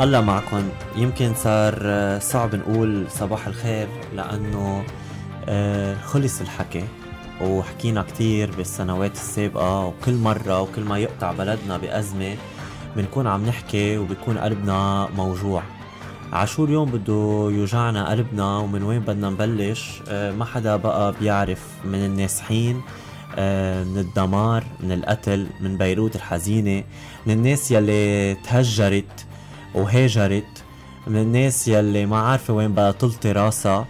الله معكم يمكن صار آه، صعب نقول صباح الخير لأنه آه، خلص الحكي وحكينا كتير بالسنوات السابقة وكل مرة وكل ما يقطع بلدنا بأزمة بنكون عم نحكي وبيكون قلبنا موجوع عشو اليوم بده يوجعنا قلبنا ومن وين بدنا نبلش آه، ما حدا بقى بيعرف من النازحين من الدمار من القتل من بيروت الحزينة من الناس يلي تهجرت وهاجرت من الناس يلي ما عارفة وين بدها تلطي راسها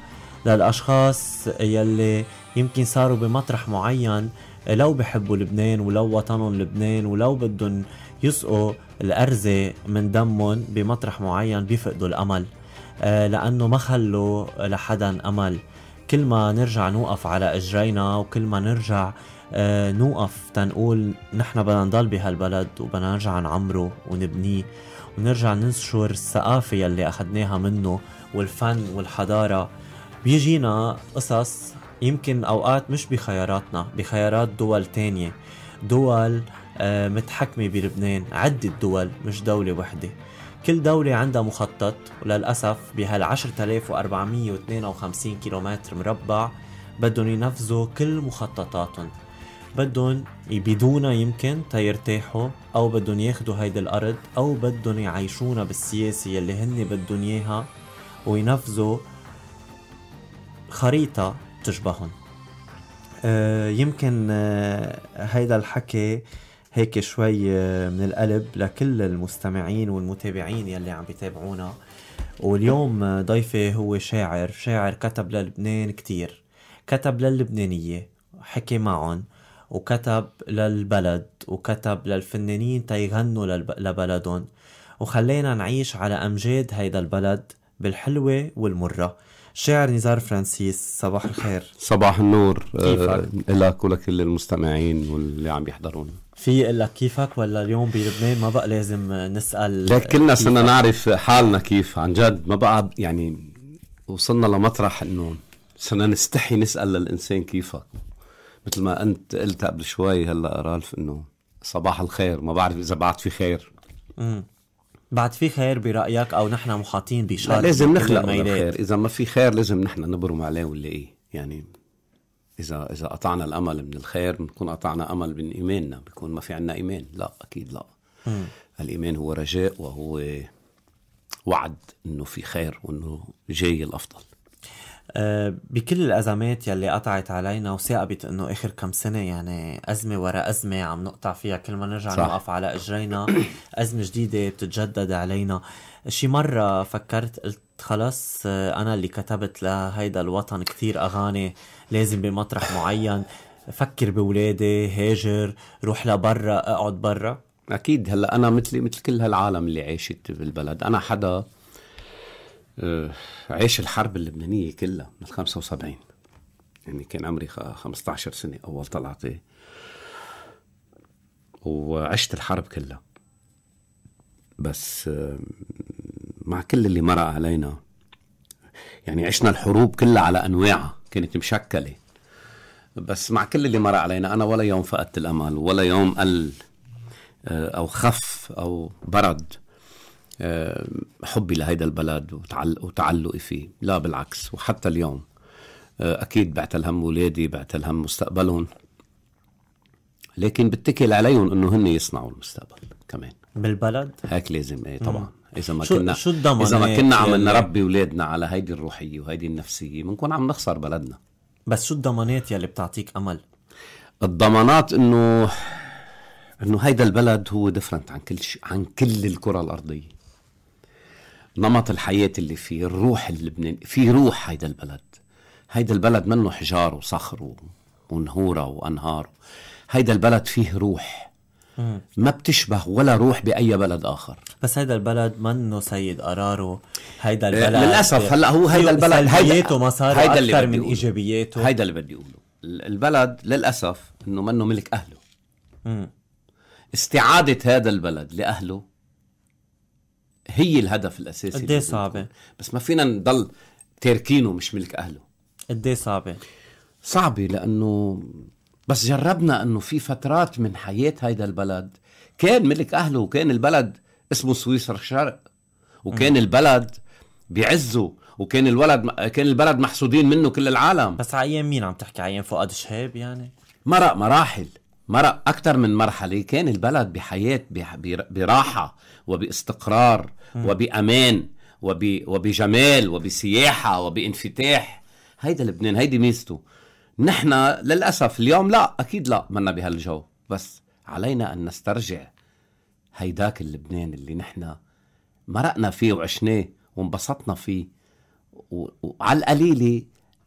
للأشخاص يلي يمكن صاروا بمطرح معين لو بحبوا لبنان ولو وطنهم لبنان ولو بدهم يسقوا الأرزة من دمهم بمطرح معين بيفقدوا الأمل آه، لأنه ما خلوا لحدا أمل كل ما نرجع نوقف على اجرينا وكل ما نرجع آه، نوقف تنقول نحن بدنا نضل بهالبلد وبدنا نرجع نعمره ونبنيه ونرجع ننشر الثقافة يلي أخدناها منه والفن والحضارة بيجينا قصص يمكن أوقات مش بخياراتنا بخيارات دول تانية دول آه، متحكمة بلبنان عدة دول مش دولة وحدة كل دولة عندها مخطط وللأسف بهال 10452 كيلومتر مربع بدهم ينفذوا كل مخططاتهم بدهم يبيدونا يمكن تيرتاحوا او بدهم ياخذوا هيدي الارض او بدهم يعيشونا بالسياسه يلي هن بدهم اياها وينفذوا خريطه تشبههم أه يمكن أه هيدا الحكي هيك شوي آه، من القلب لكل المستمعين والمتابعين يلي عم بيتابعونا واليوم آه، ضيفي هو شاعر شاعر كتب للبنان كتير كتب للبنانية حكي معهم وكتب للبلد وكتب للفنانين تيغنوا لبلدهم وخلينا نعيش على أمجاد هيدا البلد بالحلوة والمرة شاعر نزار فرانسيس صباح الخير صباح النور كيفك؟ آه، إلك ولكل المستمعين واللي عم يحضرونا في لك كيفك ولا اليوم بلبنان ما بقى لازم نسأل لك كلنا صرنا نعرف حالنا كيف عن جد ما بقى يعني وصلنا لمطرح انه صرنا نستحي نسأل للإنسان كيفك مثل ما انت قلت قبل شوي هلا رالف انه صباح الخير ما بعرف اذا بعد في خير امم بعد في خير برايك او نحن محاطين بشر لازم نخلق خير اذا ما في خير لازم نحن نبرم عليه ونلاقيه يعني اذا اذا قطعنا الامل من الخير بنكون قطعنا امل من ايماننا بيكون ما في عنا ايمان لا اكيد لا مم. الايمان هو رجاء وهو وعد انه في خير وانه جاي الافضل آه، بكل الأزمات يلي قطعت علينا وثاقبت إنه آخر كم سنة يعني أزمة ورا أزمة عم نقطع فيها كل ما نرجع نوقف على إجرينا أزمة جديدة بتتجدد علينا شي مرة فكرت قلت خلص آه، أنا اللي كتبت لهيدا الوطن كثير أغاني لازم بمطرح معين فكر بولادي هاجر روح لبرا اقعد برا اكيد هلا انا مثلي مثل كل هالعالم اللي عاشت بالبلد انا حدا آه، عيش الحرب اللبنانية كلها من 75 يعني كان عمري 15 سنة أول طلعتي وعشت الحرب كلها بس آه، مع كل اللي مرق علينا يعني عشنا الحروب كلها على أنواعها كانت مشكلة بس مع كل اللي مرق علينا أنا ولا يوم فقدت الأمل ولا يوم قل آه، أو خف أو برد آه، حبي لهيدا البلد وتعلقي فيه لا بالعكس وحتى اليوم آه، أكيد بعت الهم ولادي بعت الهم مستقبلهم لكن بتكل عليهم انه هن يصنعوا المستقبل كمان بالبلد هيك لازم ايه طبعا اذا ما شو كنا شو الضمن اذا ما كنا عم نربي اولادنا على هيدي الروحيه وهيدي النفسيه بنكون عم نخسر بلدنا بس شو الضمانات يلي بتعطيك امل الضمانات انه انه هيدا البلد هو ديفرنت عن كل شيء عن كل الكره الارضيه نمط الحياة اللي فيه الروح اللبناني في روح هيدا البلد هيدا البلد منه حجار وصخر ونهورة وأنهار هيدا البلد فيه روح ما بتشبه ولا روح باي بلد اخر بس هيدا البلد منه سيد قراره هيدا إيه، البلد للاسف هلا هو هيدا البلد سلبياته مصاري هيدا اللي اكثر من ايجابياته هيدا اللي بدي اقوله البلد للاسف انه منه ملك اهله استعاده هذا البلد لاهله هي الهدف الاساسي قد صعبه بس ما فينا نضل تاركينه مش ملك اهله قد صعبه صعبه لانه بس جربنا انه في فترات من حياه هيدا البلد كان ملك اهله وكان البلد اسمه سويسرا الشرق وكان م. البلد بعزه وكان الولد كان البلد محسودين منه كل العالم بس على ايام مين عم تحكي على ايام فؤاد شهاب يعني مرق مراحل مرق اكثر من مرحله كان البلد بحياه براحه وباستقرار م. وبأمان وب... وبجمال وبسياحة وبانفتاح هيدا لبنان هيدي ميزته نحن للأسف اليوم لا أكيد لا منا بهالجو بس علينا أن نسترجع هيداك اللبنان اللي نحن مرقنا فيه وعشناه وانبسطنا فيه و... وعلى القليله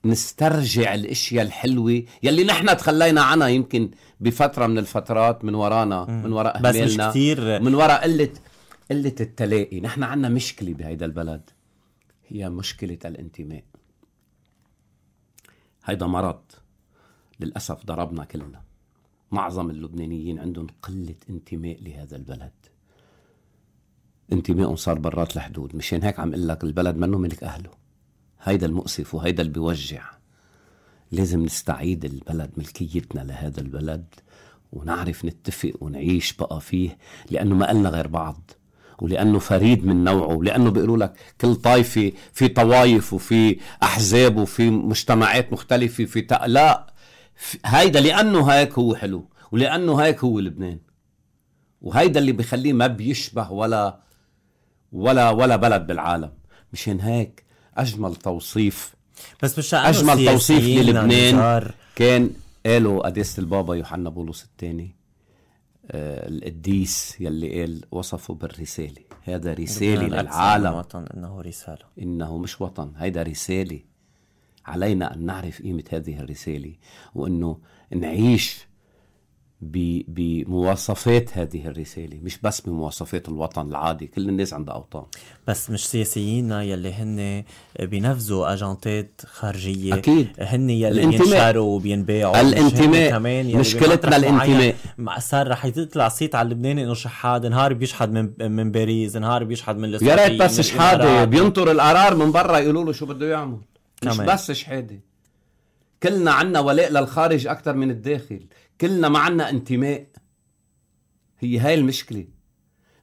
نسترجع الاشياء الحلوه يلي نحن تخلينا عنها يمكن بفتره من الفترات من ورانا من وراء اهلنا بس مش كتير من وراء قله قلة التلاقي نحن عندنا مشكلة بهيدا البلد هي مشكلة الانتماء هيدا مرض للأسف ضربنا كلنا معظم اللبنانيين عندهم قلة انتماء لهذا البلد انتمائهم صار برات الحدود مشان هيك عم لك البلد منه ملك اهله هيدا المؤسف وهيدا اللي بيوجع لازم نستعيد البلد ملكيتنا لهذا البلد ونعرف نتفق ونعيش بقى فيه لأنه ما قلنا غير بعض ولانه فريد من نوعه لانه بيقولوا لك كل طائفه في طوايف وفي احزاب وفي مجتمعات مختلفه في تق... لا هيدا لانه هيك هو حلو ولانه هيك هو لبنان وهيدا اللي بخليه ما بيشبه ولا ولا ولا بلد بالعالم مشان هيك اجمل توصيف بس مش اجمل توصيف للبنان كان قالوا قداسه البابا يوحنا بولس الثاني القديس يلي قال وصفه بالرسالة هذا رسالة للعالم وطن إنه رسالة إنه مش وطن هيدا رسالة علينا أن نعرف قيمة هذه الرسالة وأنه نعيش بمواصفات هذه الرسالة مش بس بمواصفات الوطن العادي كل الناس عندها أوطان بس مش سياسيين يلي هن بينفذوا أجانتات خارجية أكيد هن يلي بينشروا وبينباعوا الانتماء كمان مشكلتنا الانتماء صار رح يطلع صيت على اللبناني انه شحاد نهار بيشحد من من باريس نهار بيشحد من يا ريت بس شحاده بينطر القرار من برا يقولوا له شو بده يعمل مش بس شحاده كلنا عنا ولاء للخارج اكثر من الداخل كلنا ما عنا انتماء هي هاي المشكله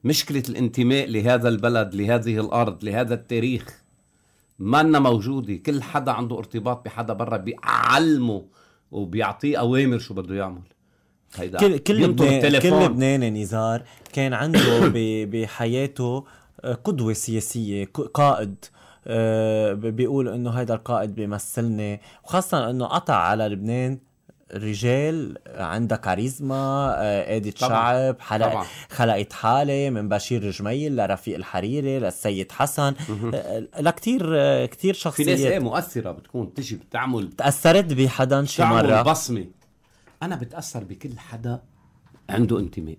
مشكله الانتماء لهذا البلد لهذه الارض لهذا التاريخ ما لنا موجوده كل حدا عنده ارتباط بحدا برا بيعلمه وبيعطيه اوامر شو بده يعمل هيدا كل كل لبنان كل لبناني نزار كان عنده بحياته آه، قدوه سياسيه قائد آه، بيقول انه هيدا القائد بيمثلني وخاصه انه قطع على لبنان رجال عندها كاريزما قادة آه، شعب حلق خلقت حالة من بشير جميل لرفيق الحريري للسيد حسن آه، آه، لكتير كتير شخصيات في ناس ايه مؤثرة بتكون بتجي بتعمل تأثرت بحدا شي مرة بصمة أنا بتأثر بكل حدا عنده انتماء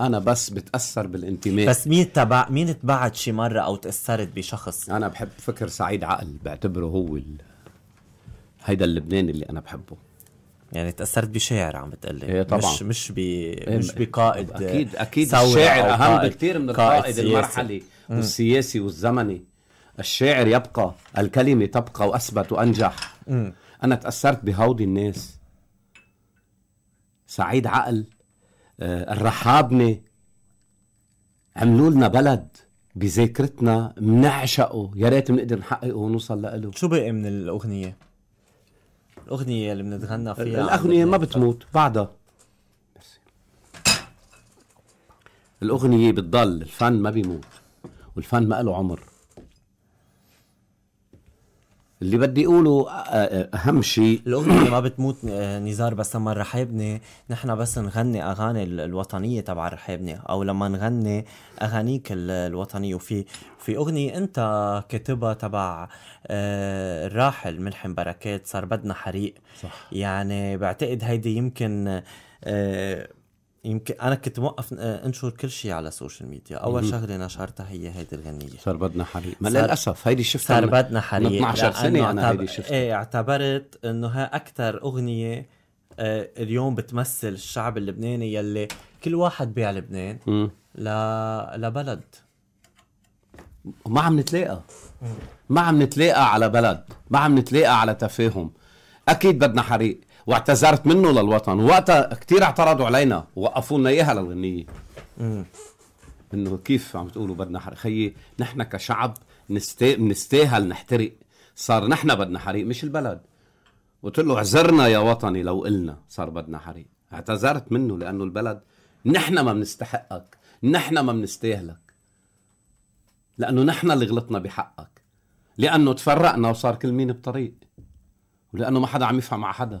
انا بس بتاثر بالانتماء بس مين تبع مين تبعت شي مره او تاثرت بشخص انا بحب فكر سعيد عقل بعتبره هو ال... هيدا اللبناني اللي انا بحبه يعني تاثرت بشاعر عم بتقلي إيه طبعا مش مش ب إيه، مش بقائد اكيد اكيد الشاعر اهم بكثير من القائد المرحلي والسياسي والزمني الشاعر يبقى الكلمه تبقى واثبت وانجح م. انا تاثرت بهودي الناس سعيد عقل آه، الرحابنه عملوا لنا بلد بذاكرتنا بنعشقه يا ريت بنقدر نحققه ونوصل له شو بقي من الاغنيه الاغنيه اللي بنتغنى فيها الاغنيه ما بتموت بعدها الاغنيه بتضل الفن ما بيموت والفن ما له عمر اللي بدي اقوله اهم شيء الاغنيه ما بتموت نزار بس لما الرحابنه نحن بس نغني اغاني الوطنيه تبع الرحابنه او لما نغني اغانيك الوطنيه وفي في اغنيه انت كاتبها تبع الراحل ملحم بركات صار بدنا حريق صح يعني بعتقد هيدي يمكن يمكن انا كنت موقف آه، انشر كل شيء على السوشيال ميديا اول شغله نشرتها هي هيدي الغنيه صار بدنا حريق ما للاسف هيدي شفتها صار بدنا حريق 12 سنه انا هيدي شفتها ايه اعتبرت انه ها اكثر اغنيه آه اليوم بتمثل الشعب اللبناني يلي كل واحد بيع لبنان ل... لبلد ما عم نتلاقى ما عم نتلاقى على بلد ما عم نتلاقى على تفاهم اكيد بدنا حريق واعتذرت منه للوطن وقتها كثير اعترضوا علينا ووقفوا لنا اياها للغنيه انه كيف عم تقولوا بدنا حريق خيي نحن كشعب نستاهل نحترق صار نحن بدنا حريق مش البلد قلت له اعذرنا يا وطني لو قلنا صار بدنا حريق اعتذرت منه لانه البلد نحن ما بنستحقك نحن ما بنستاهلك لانه نحن اللي غلطنا بحقك لانه تفرقنا وصار كل مين بطريق ولانه ما حدا عم يفهم مع حدا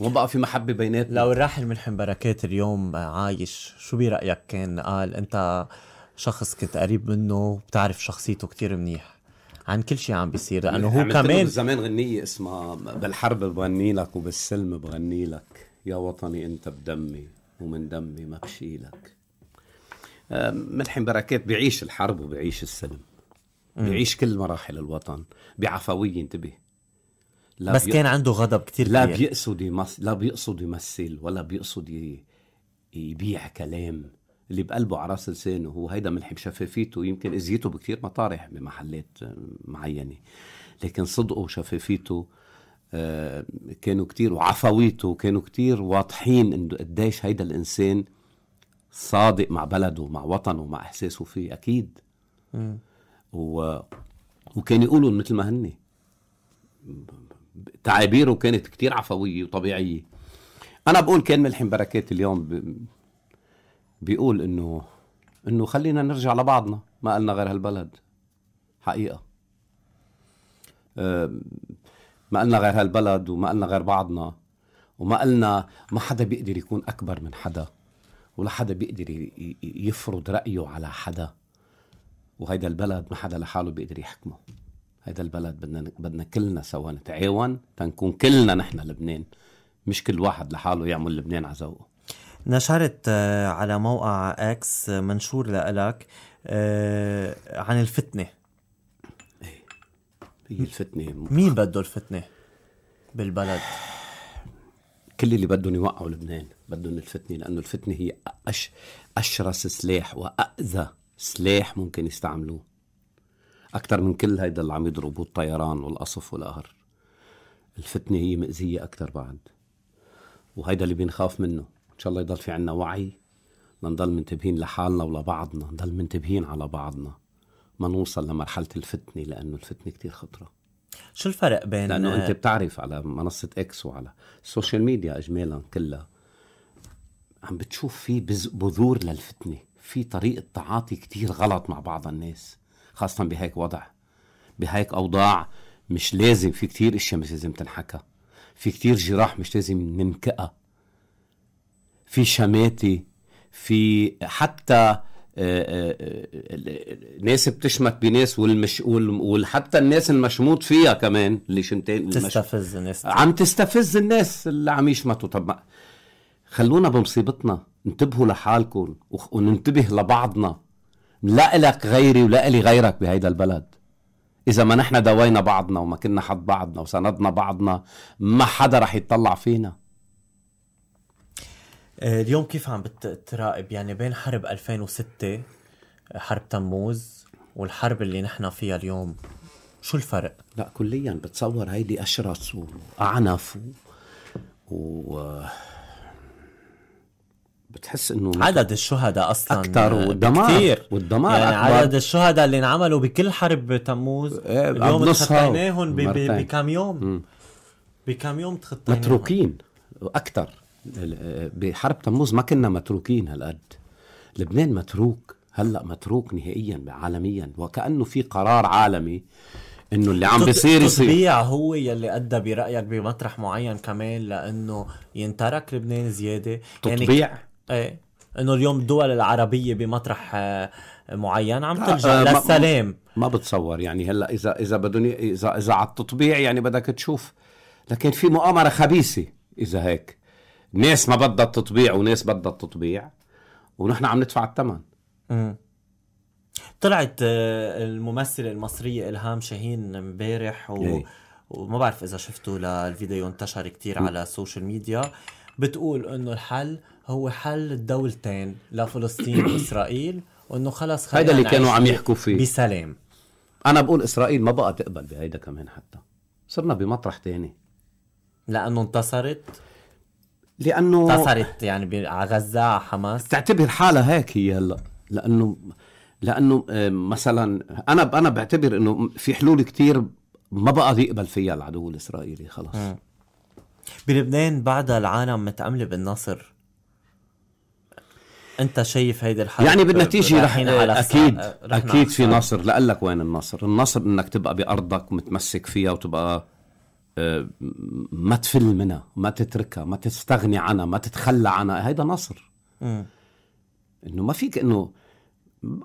بقى في محبه بيناتنا لو الراحل ملحم بركات اليوم عايش شو برايك كان قال انت شخص كنت قريب منه بتعرف شخصيته كتير منيح عن كل شيء عم بيصير لانه هو كمان زمان غنيه اسمها بالحرب بغني لك وبالسلم بغني لك يا وطني انت بدمي ومن دمي ما بشيلك ملحم بركات بيعيش الحرب وبيعيش السلم بيعيش كل مراحل الوطن بعفويه انتبه لا بس بي... كان عنده غضب كتير لا كبير. بيقصد يمس... لا بيقصد يمثل ولا بيقصد ي... يبيع كلام اللي بقلبه على راس لسانه هو هيدا ملحم شفافيته يمكن اذيته بكثير مطارح بمحلات آه، معينه لكن صدقه وشفافيته آه، كانوا كتير وعفويته كانوا كتير واضحين انه قديش هيدا الانسان صادق مع بلده مع وطنه مع احساسه فيه اكيد و... وكان يقولوا مثل ما هن تعابيره كانت كتير عفويه وطبيعيه انا بقول كان ملحم بركات اليوم بيقول انه انه خلينا نرجع لبعضنا ما قالنا غير هالبلد حقيقه ما قلنا غير هالبلد وما قلنا غير بعضنا وما قلنا ما حدا بيقدر يكون اكبر من حدا ولا حدا بيقدر يفرض رايه على حدا وهيدا البلد ما حدا لحاله بيقدر يحكمه هذا البلد بدنا بدنا كلنا سوا نتعاون تنكون كلنا نحن لبنان مش كل واحد لحاله يعمل لبنان على ذوقه نشرت آه، على موقع اكس آه، منشور لإلك آه، عن الفتنه إيه. هي الفتنه مين بده الفتنه بالبلد كل اللي بدهم يوقعوا لبنان بدهم الفتنه لانه الفتنه هي أش... اشرس سلاح واذى سلاح ممكن يستعملوه اكثر من كل هيدا اللي عم يضربوه الطيران والقصف والقهر الفتنه هي مأذيه اكثر بعد وهيدا اللي بنخاف منه ان شاء الله يضل في عنا وعي لنضل منتبهين لحالنا ولبعضنا نضل منتبهين على بعضنا ما نوصل لمرحله الفتنه لانه الفتنه كتير خطره شو الفرق بين لانه انت بتعرف على منصه اكس وعلى السوشيال ميديا اجمالا كلها عم بتشوف في بذور للفتنه في طريقه تعاطي كتير غلط مع بعض الناس خاصة بهيك وضع بهيك أوضاع مش لازم في كتير اشياء مش لازم تنحكى في كتير جراح مش لازم ننكأها في شماتة في حتى آه، آه، آه، ناس بتشمت بناس والمش وحتى الناس المشموت فيها كمان اللي شمتين تستفز الناس عم تستفز الناس اللي عم يشمتوا طب ما خلونا بمصيبتنا انتبهوا لحالكم وننتبه لبعضنا لا إلك غيري ولا إلي غيرك بهيدا البلد إذا ما نحن دوينا بعضنا وما كنا حد بعضنا وسندنا بعضنا ما حدا رح يتطلع فينا آه، اليوم كيف عم بتراقب يعني بين حرب 2006 آه، حرب تموز والحرب اللي نحن فيها اليوم شو الفرق؟ لا كليا بتصور هيدي أشرس وأعنف و, و... بتحس انه عدد الشهداء اصلا اكثر والدمار والدمار يعني أكبر. عدد الشهداء اللي انعملوا بكل حرب تموز إيه، اليوم تخطيناهم بكم يوم بكم يوم تخطيناهم متروكين اكثر بحرب تموز ما كنا متروكين هالقد لبنان متروك هلا متروك نهائيا عالميا وكانه في قرار عالمي انه اللي عم بيصير يصير تطبيع هو يلي ادى برايك بمطرح معين كمان لانه ينترك لبنان زياده تطبيع يعني ايه انه اليوم الدول العربيه بمطرح آه، معين عم آه، تلجا آه، للسلام ما بتصور يعني هلا اذا اذا بدهم اذا اذا على التطبيع يعني بدك تشوف لكن في مؤامره خبيثه اذا هيك ناس ما بدها التطبيع وناس بدها التطبيع ونحن عم ندفع الثمن طلعت الممثله المصريه الهام شاهين امبارح و... ايه. وما بعرف اذا شفتوا للفيديو انتشر كتير على السوشيال ميديا بتقول انه الحل هو حل الدولتين لفلسطين واسرائيل وانه خلص خلينا هيدا اللي كانوا عم يحكوا فيه بسلام انا بقول اسرائيل ما بقى تقبل بهيدا كمان حتى صرنا بمطرح تاني لانه انتصرت لانه انتصرت يعني على غزه على حماس بتعتبر حالها هيك هي هلا لانه لانه آه، مثلا انا انا بعتبر انه في حلول كتير ما بقى يقبل فيها العدو الاسرائيلي خلاص م. بلبنان بعدها العالم متأملة بالنصر انت شايف هيدي الحاله يعني بالنتيجه رح اكيد اكيد في نصر لقلك وين النصر النصر انك تبقى بارضك متمسك فيها وتبقى آه، ما تفل منها ما تتركها ما تستغني عنها ما تتخلى عنها هيدا نصر انه ما فيك انه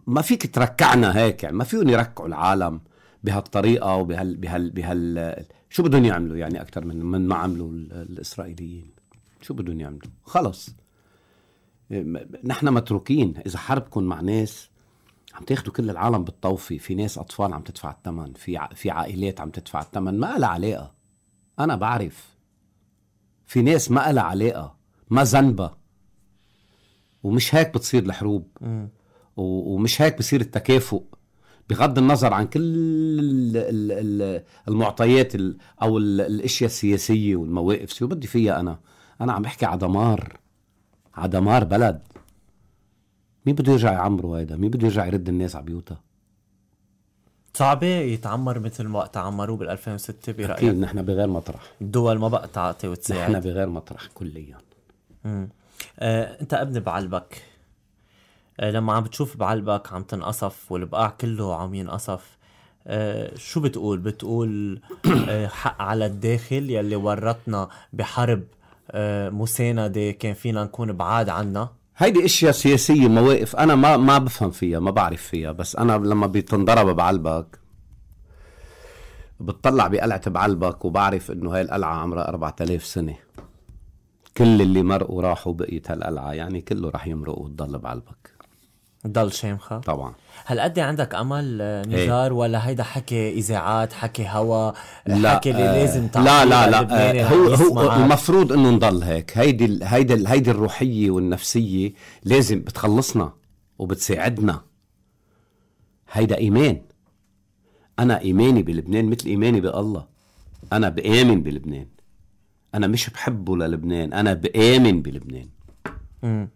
ما فيك تركعنا هيك يعني ما فيهم يركعوا العالم بهالطريقه وبهال بهال بهال شو بدهم يعملوا يعني اكثر من من ما عملوا الاسرائيليين شو بدهم يعملوا خلص نحن متروكين اذا حربكم مع ناس عم تاخذوا كل العالم بالطوفي في ناس اطفال عم تدفع الثمن في ع... في عائلات عم تدفع الثمن ما لها علاقه انا بعرف في ناس ما لها علاقه ما ذنبها ومش هيك بتصير الحروب و... ومش هيك بصير التكافؤ بغض النظر عن كل المعطيات او الاشياء السياسيه والمواقف شو بدي فيها انا انا عم بحكي على دمار على دمار بلد مين بده يرجع يعمره هيدا مين بده يرجع يرد الناس على بيوتها صعبة يتعمر مثل ما تعمروه بال 2006 برأيك؟ أكيد نحن بغير مطرح الدول ما بقى تعطي وتساعد نحن بغير مطرح كليا امم آه، انت ابن بعلبك آه، لما عم بتشوف بعلبك عم تنقصف والبقاع كله عم ينقصف آه، شو بتقول بتقول آه، حق على الداخل يلي ورطنا بحرب مساندة كان فينا نكون بعاد عنها هيدي اشياء سياسيه مواقف انا ما ما بفهم فيها ما بعرف فيها بس انا لما بتنضرب بعلبك بتطلع بقلعه بعلبك وبعرف انه هاي القلعه عمرها 4000 سنه كل اللي مرقوا راحوا بقيت هالقلعه يعني كله راح يمرق وتضل بعلبك ضل شامخة طبعا هل قد عندك امل آه، إيه. نزار ايه؟ ولا هيدا حكي اذاعات حكي هوا لا حكي اللي اه لازم لا لا لا اه هو هو المفروض انه نضل هيك هيدي ال هيدي ال هيدي الروحيه والنفسيه لازم بتخلصنا وبتساعدنا هيدا ايمان انا ايماني بلبنان مثل ايماني بالله انا بامن بلبنان انا مش بحبه للبنان انا بامن بلبنان امم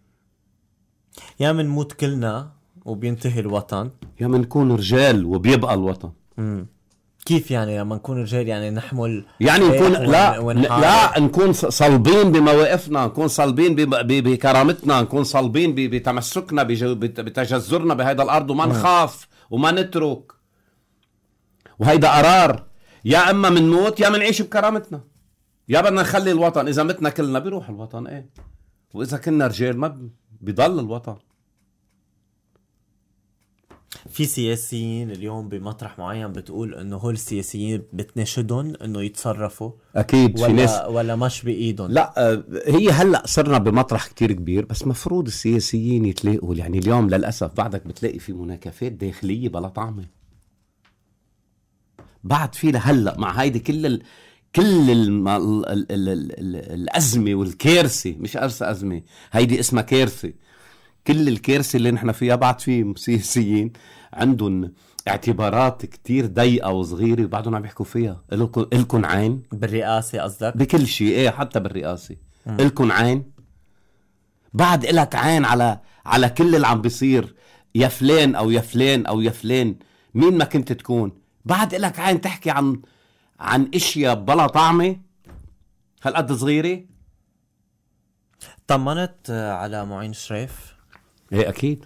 يا منموت كلنا وبينتهي الوطن يا منكون رجال وبيبقى الوطن مم. كيف يعني لما نكون رجال يعني نحمل يعني نكون لا لا نكون صلبين بمواقفنا نكون صلبين بكرامتنا نكون صلبين بتمسكنا بتجذرنا بهذا الارض وما نخاف وما نترك وهيدا قرار يا اما منموت يا منعيش بكرامتنا يا بدنا نخلي الوطن اذا متنا كلنا بيروح الوطن ايه واذا كنا رجال ما ب... بيضل الوطن في سياسيين اليوم بمطرح معين بتقول انه هول السياسيين بتناشدهم انه يتصرفوا اكيد ولا في ناس ولا مش بايدهم لا آه، هي هلا صرنا بمطرح كتير كبير بس مفروض السياسيين يتلاقوا يعني اليوم للاسف بعدك بتلاقي في مناكفات داخليه بلا طعمه بعد في لهلا مع هيدي كل كل الم... ال... ال... ال... ال... الازمه والكارثه مش ازمه هيدي اسمها كارثه كل الكارثه اللي نحن فيها بعد في سياسيين عندهم اعتبارات كتير ضيقه وصغيره وبعدهم عم يحكوا فيها الكم الكم عين بالرئاسه قصدك بكل شيء ايه حتى بالرئاسه الكم عين بعد الك عين على على كل اللي عم بيصير يا فلان او يا فلان او يا فلان مين ما كنت تكون بعد الك عين تحكي عن عن اشياء بلا طعمه هالقد صغيره طمنت آه، على معين شريف ايه اكيد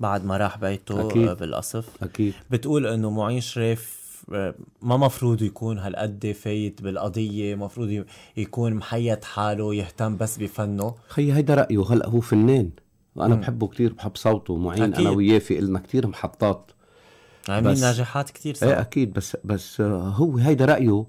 بعد ما راح بيته آه، أكيد. بالقصف اكيد بتقول انه معين شريف آه، ما مفروض يكون هالقد فايت بالقضية مفروض يكون محيط حاله يهتم بس بفنه خي هيدا رأيه هلأ هو فنان وأنا م. بحبه كتير بحب صوته معين أكيد. أنا وياه في إلنا كتير محطات عاملين نجاحات كثير صح ايه اكيد بس بس آه، هو هيدا رايه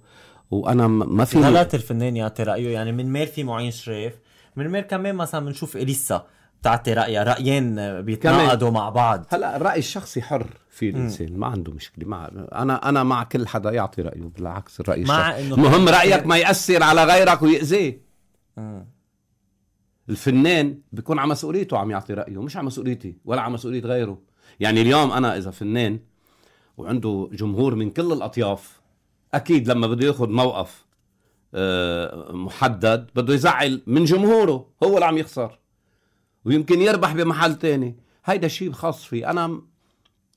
وانا ما في غلط الفنان يعطي رايه يعني من مير في معين شريف من مير كمان مثلا بنشوف اليسا بتعطي رايها رايين بيتناقضوا مع بعض هلا الراي الشخصي حر في الانسان ما عنده مشكله مع انا انا مع كل حدا يعطي رايه بالعكس الراي مع الشخصي المهم رايك ما ياثر على غيرك ويأذيه الفنان بيكون على مسؤوليته عم يعطي رايه مش على مسؤوليتي ولا على مسؤوليه غيره يعني اليوم انا اذا فنان وعنده جمهور من كل الاطياف اكيد لما بده ياخذ موقف آه، محدد بده يزعل من جمهوره هو اللي عم يخسر ويمكن يربح بمحل تاني هيدا شيء خاص فيه انا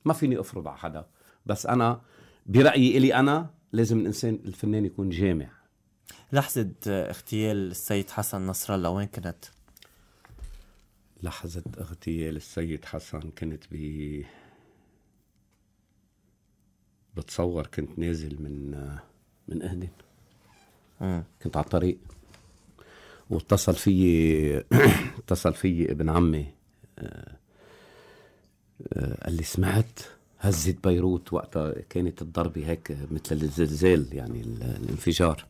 ما فيني افرض على حدا بس انا برايي الي انا لازم الانسان الفنان يكون جامع لحظة اغتيال السيد حسن نصر الله وين كنت؟ لحظة اغتيال السيد حسن كنت ب بتصور كنت نازل من من اهدن آه. كنت على الطريق واتصل فيي اتصل فيي ابن عمي آه،, آه قال لي سمعت هزت بيروت وقتها كانت الضربة هيك مثل الزلزال يعني الانفجار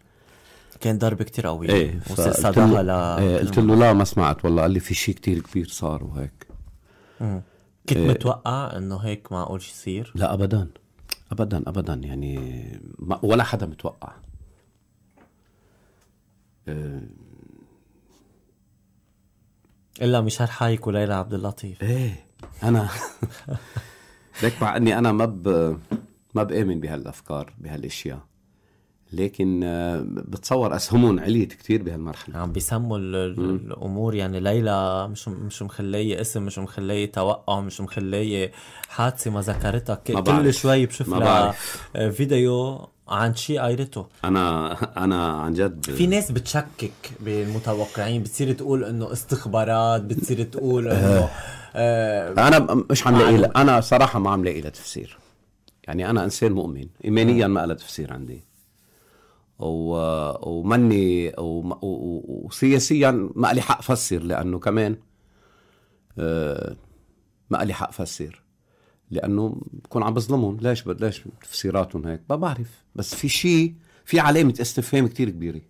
كان ضربة كتير قوية ايه وصل صداها ل ايه قلت له لا ما سمعت والله قال لي في شيء كتير كبير صار وهيك مم. آه. إيه. كنت إيه متوقع انه هيك معقول يصير؟ لا ابدا ابدا ابدا يعني ولا حدا متوقع أه الا مشار حايك وليلى عبد اللطيف ايه انا ليك مع اني انا ما ب ما بامن بهالافكار بهالاشياء لكن آه، بتصور اسهمهم عليت كثير بهالمرحله عم بيسموا الامور يعني ليلى مش مش مخليه اسم مش مخليه توقع مش مخليه حادثه ما ذكرتها كل شوي بشوف لها فيديو عن شيء قايرته انا انا عن جد في ناس بتشكك بالمتوقعين بتصير تقول انه استخبارات بتصير تقول انه آه انا مش عم لاقي انا صراحه ما عم لاقي لها تفسير يعني انا انسان مؤمن ايمانيا ما لها تفسير عندي ومني وسياسيا ما لي حق فسر لانه كمان آه، ما لي حق فسر لانه بكون عم بظلمهم ليش ليش تفسيراتهم هيك ما بعرف بس في شيء في علامه استفهام كتير كبيره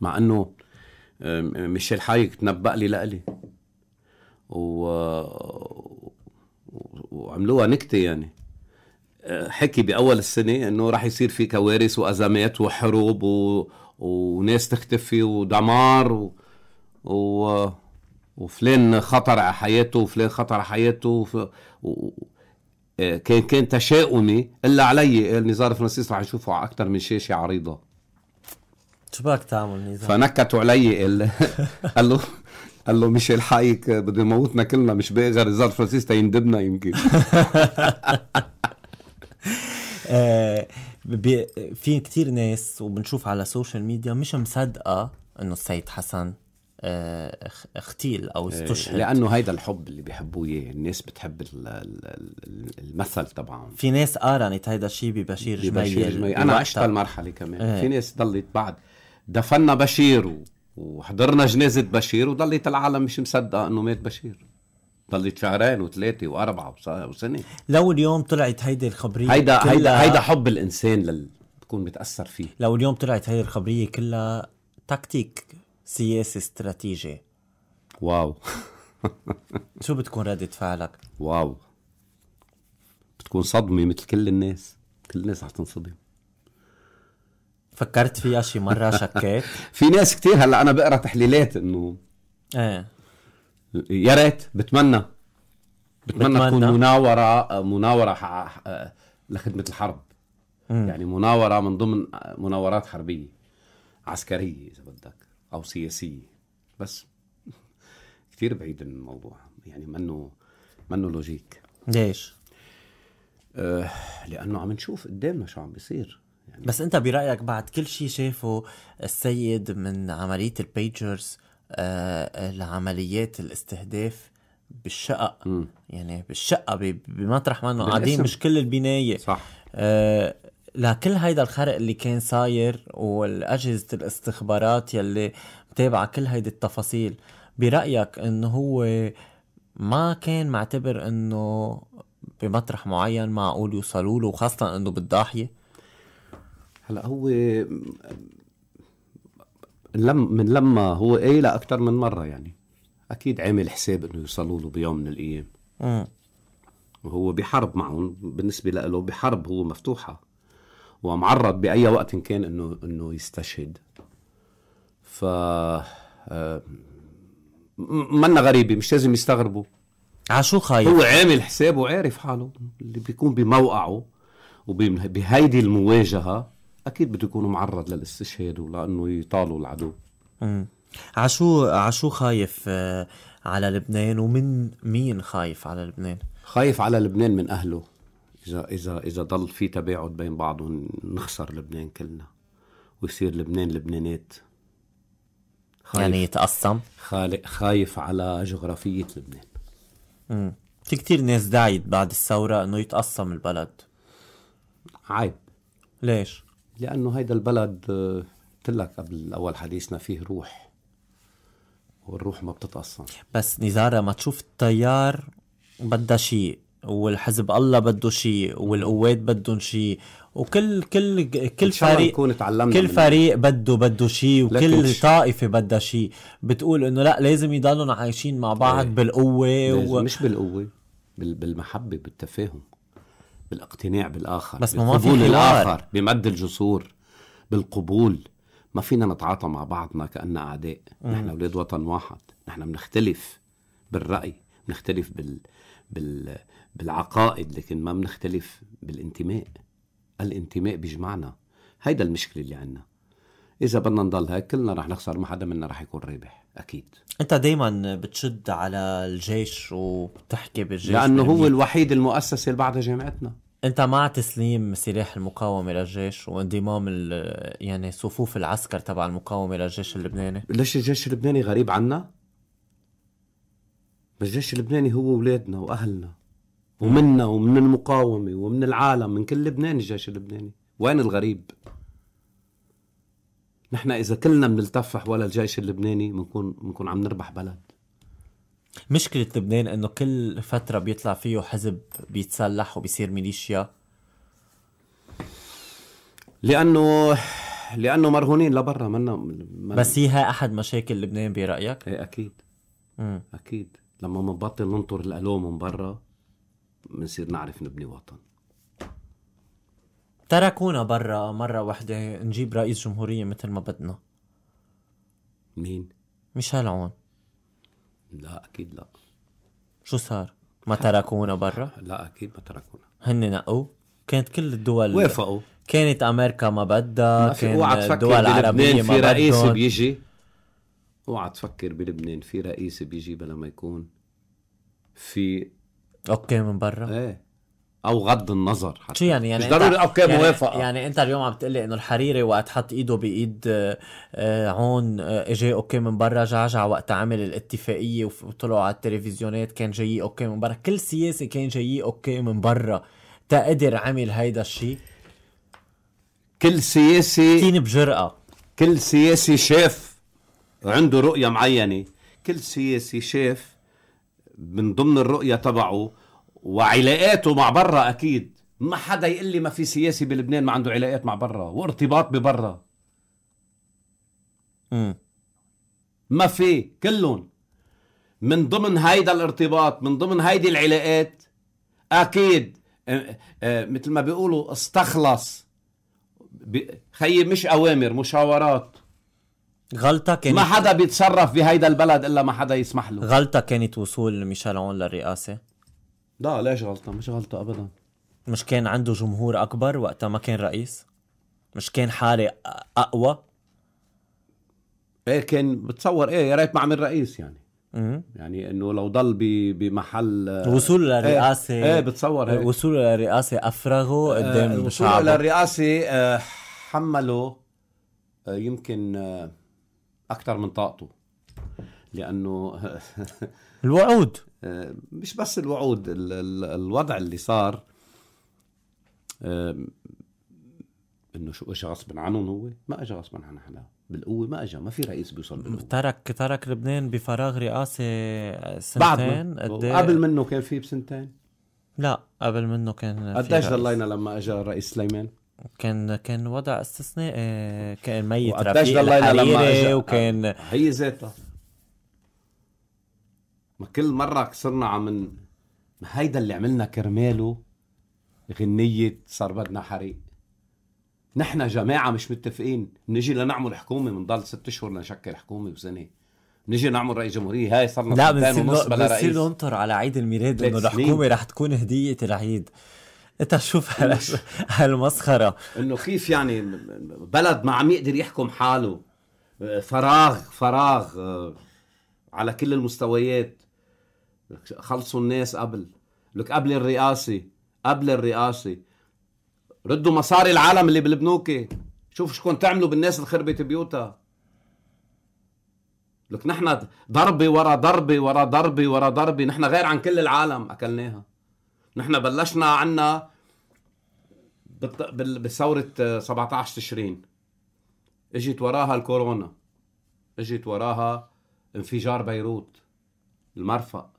مع انه ميشيل حايك تنبأ لي لألي و... وعملوها نكته يعني حكي باول السنه انه راح يصير في كوارث وازمات وحروب و... وناس تختفي ودمار و... و... وفلان خطر على حياته وفلان خطر على حياته وف... و... كان كان تشاؤمي الا علي قال نزار فرانسيس رح نشوفه على اكثر من شاشه عريضه شو بدك تعمل نزار؟ فنكتوا علي قال قال له قال له مش الحقيقة بده يموتنا كلنا مش باقي غير نزار فرانسيس تيندبنا يمكن آه، في كتير ناس وبنشوف على السوشيال ميديا مش مصدقه انه السيد حسن آه، اختيل او إيه، استشهد لانه هيدا الحب اللي بيحبوه اياه الناس بتحب المثل طبعا في ناس قارنت هيدا الشيء ببشير جميل ببشير جميل انا عشت هالمرحله كمان ايه. في ناس ضلت بعد دفنا بشير وحضرنا جنازه بشير وضلت العالم مش مصدقه انه مات بشير ضلت شهرين وثلاثه واربعه وسنه لو اليوم طلعت هيدي الخبريه هيدا هيدا هيدا حب الانسان لل تكون متاثر فيه لو اليوم طلعت هيدي الخبريه كلها تكتيك سياسي استراتيجي واو شو بتكون ردة فعلك؟ واو بتكون صدمة مثل كل الناس كل الناس رح تنصدم فكرت فيها شي مرة شكيت؟ في ناس كتير هلا أنا بقرا تحليلات إنه ايه يا ريت بتمنى بتمنى, تكون مناوره مناوره لخدمه الحرب م. يعني مناوره من ضمن مناورات حربيه عسكريه اذا بدك او سياسيه بس كثير بعيد الموضوع يعني منه منه لوجيك ليش؟ آه لانه عم نشوف قدامنا شو عم بيصير يعني بس انت برايك بعد كل شيء شافه السيد من عمليه البيجرز آه، لعمليات الاستهداف بالشقق م. يعني بالشقه بمطرح ما انه قاعدين مش كل البنايه صح آه لكل هيدا الخرق اللي كان صاير والاجهزه الاستخبارات يلي متابعه كل هيدي التفاصيل برايك انه هو ما كان معتبر انه بمطرح معين معقول يوصلوا له وخاصه انه بالضاحيه هلا هو لم من لما هو إيه لا اكثر من مره يعني اكيد عامل حساب انه يوصلوا له بيوم من الايام وهو بحرب معهم بالنسبه له بحرب هو مفتوحه ومعرض باي وقت إن كان انه انه يستشهد ف آه، منا غريبه مش لازم يستغربوا عشو آه، خايف هو عامل حسابه وعارف حاله اللي بيكون بموقعه وبهيدي المواجهه اكيد بده يكون معرض للاستشهاد ولانه يطالوا العدو امم عشو عشو خايف آه، على لبنان ومن مين خايف على لبنان؟ خايف على لبنان من اهله اذا اذا اذا ضل في تباعد بين بعضهم نخسر لبنان كلنا ويصير لبنان لبنانات خايف يعني يتقسم خايف على جغرافيه لبنان امم في كثير ناس دعيت بعد الثوره انه يتقسم البلد عيب ليش؟ لانه هيدا البلد آه، قلت لك قبل اول حديثنا فيه روح والروح ما بتتقصن بس نزارة ما تشوف التيار بدها شيء والحزب الله بده شيء والقوات بدهم شيء وكل كل كل فريق كل فريق بده بده شيء وكل طائفه بدها شيء بتقول انه لا لازم يضلوا عايشين مع بعض ايه. بالقوه و... مش بالقوه بالمحبه بالتفاهم بالاقتناع بالاخر بس ما في الاخر بمد الجسور بالقبول ما فينا نتعاطى مع بعضنا كأننا أعداء نحن أولاد وطن واحد نحن بنختلف بالرأي بنختلف بال... بال... بالعقائد لكن ما بنختلف بالانتماء الانتماء بيجمعنا هيدا المشكلة اللي عنا إذا بدنا نضل هيك كلنا رح نخسر ما حدا منا رح يكون رابح أكيد أنت دايما بتشد على الجيش وبتحكي بالجيش لأنه هو الوحيد المؤسسة اللي بعد جامعتنا انت مع تسليم سلاح المقاومه للجيش وانضمام يعني صفوف العسكر تبع المقاومه للجيش اللبناني ليش الجيش اللبناني غريب عنا الجيش اللبناني هو اولادنا واهلنا ومنا ومن المقاومه ومن العالم من كل لبنان الجيش اللبناني وين الغريب نحن اذا كلنا بنلتف حول الجيش اللبناني بنكون بنكون عم نربح بلد مشكلة لبنان انه كل فترة بيطلع فيه حزب بيتسلح وبيصير ميليشيا لانه لانه مرهونين لبرا منا من... بس هي احد مشاكل لبنان برايك؟ ايه اكيد مم. اكيد لما بنبطل ننطر الالوم من برا بنصير نعرف نبني وطن تركونا برا مرة واحدة نجيب رئيس جمهورية مثل ما بدنا مين؟ ميشيل عون لا اكيد لا شو صار؟ ما تركونا برا؟ لا اكيد ما تركونا هن نقوا؟ كانت كل الدول وافقوا كانت امريكا ما بدها كانت الدول العربيه ما في رئيس بيجي اوعى تفكر بلبنان في رئيس بيجي بلا ما يكون في اوكي من برا ايه او غض النظر حتى شو يعني يعني مش ضروري اوكي يعني موافقه يعني انت اليوم عم تقلي انه الحريري وقت حط ايده بايد آه، آه، عون آه، اجى اوكي من برا جعجع وقت عمل الاتفاقيه وطلعوا على التلفزيونات كان جاي اوكي من برا كل سياسي كان جاي اوكي من برا تقدر عمل هيدا الشيء كل سياسي تين بجرأة كل سياسي شاف عنده رؤية معينة كل سياسي شاف من ضمن الرؤية تبعه وعلاقاته مع برا اكيد ما حدا يقول لي ما في سياسي بلبنان ما عنده علاقات مع برا وارتباط ببرا ما في كلهم من ضمن هيدا الارتباط من ضمن هيدي العلاقات اكيد آه، آه، مثل ما بيقولوا استخلص خيي مش اوامر مشاورات غلطة كانت ما حدا بيتصرف بهيدا البلد الا ما حدا يسمح له غلطة كانت وصول ميشيل عون للرئاسة لا ليش غلطة مش غلطة أبدا مش كان عنده جمهور أكبر وقتها ما كان رئيس مش كان حالة أقوى ايه كان بتصور ايه يا ريت ما عمل رئيس يعني مم. يعني انه لو ضل بمحل وصوله إيه، للرئاسه ايه, ايه بتصور ايه. وصوله للرئاسه افرغه إيه، قدام اه وصوله للرئاسه حمله آه، يمكن آه، اكثر من طاقته لانه الوعود آه، مش بس الوعود الوضع اللي صار آه، انه شو اجى غصب عنهم هو ما اجى غصب عن حدا بالقوه ما اجى ما في رئيس بيوصل بالقوه ترك ترك لبنان بفراغ رئاسي سنتين بعد ما. إيه؟ قبل منه كان في بسنتين لا قبل منه كان قديش ضلينا لما اجى الرئيس سليمان كان كان وضع استثنائي آه، كان ميت رفيق ضلينا لما أجا وكان هي ذاتها ما كل مرة صرنا عم ما هيدا اللي عملنا كرماله غنية صار بدنا حريق نحن جماعة مش متفقين نجي لنعمل حكومة بنضل ست شهور لنشكل حكومة وسنة نجي نعمل رئيس جمهورية هاي صرنا لا بنصير ننطر على عيد الميلاد انه الحكومة رح تكون هدية العيد انت شوف هالمسخرة انه كيف يعني بلد ما عم يقدر يحكم حاله فراغ فراغ آه، على كل المستويات خلصوا الناس قبل لك قبل الرئاسة قبل الرئاسة ردوا مصاري العالم اللي بالبنوك شوفوا شكون تعملوا بالناس اللي خربت بيوتها لك نحن ضربة ورا ضربة ورا ضربة ورا ضربة نحن غير عن كل العالم أكلناها نحن بلشنا عنا بثورة 17 آه، تشرين اجت وراها الكورونا اجت وراها انفجار بيروت المرفأ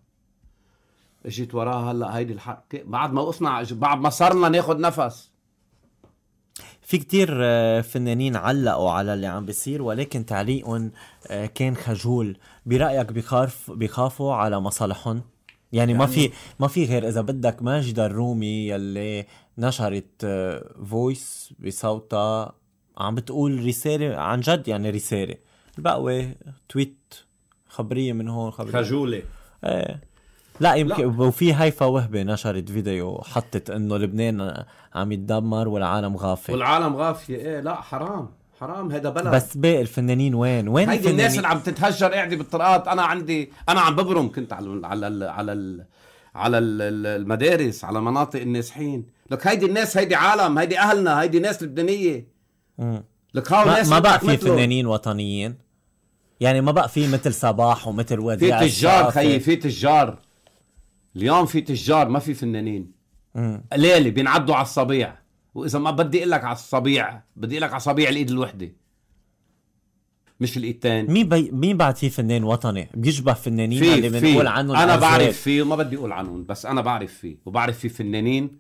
اجيت وراها هلا هيدي الحركه بعد ما وقفنا بعد ما صرنا ناخذ نفس في كتير آه، فنانين علقوا على اللي عم بيصير ولكن تعليقهم آه، كان خجول برايك بخاف بخافوا على مصالحهم يعني, يعني ما في ما في غير اذا بدك ماجد الرومي يلي نشرت فويس آه، بصوتها عم بتقول رساله عن جد يعني رساله البقوه تويت خبريه من هون خبريه خجوله ايه لا يمكن لا. وفي هيفا وهبه نشرت فيديو حطت انه لبنان عم يتدمر والعالم غافيه والعالم غافيه ايه لا حرام حرام هذا بلد بس باقي الفنانين وين وين هيدي الناس اللي عم تتهجر قاعده بالطرقات انا عندي انا عم ببرم كنت على على على على المدارس على مناطق النازحين لك هيدي الناس هيدي عالم هيدي اهلنا هيدي ناس لبنانيه لك هاو ناس ما بقى في فنانين وطنيين يعني ما بقى في مثل صباح ومثل وديع في تجار خيي في تجار اليوم في تجار ما في فنانين قليله بينعدوا على الصبيع واذا ما بدي اقول لك على الصبيع بدي اقول لك على صبيع الايد الوحده مش الايد الثاني مين بي... مين بعد في فنان وطني بيشبه فنانين اللي بنقول عنهم انا بعرف فيه وما بدي اقول عنهم بس انا بعرف فيه وبعرف في فنانين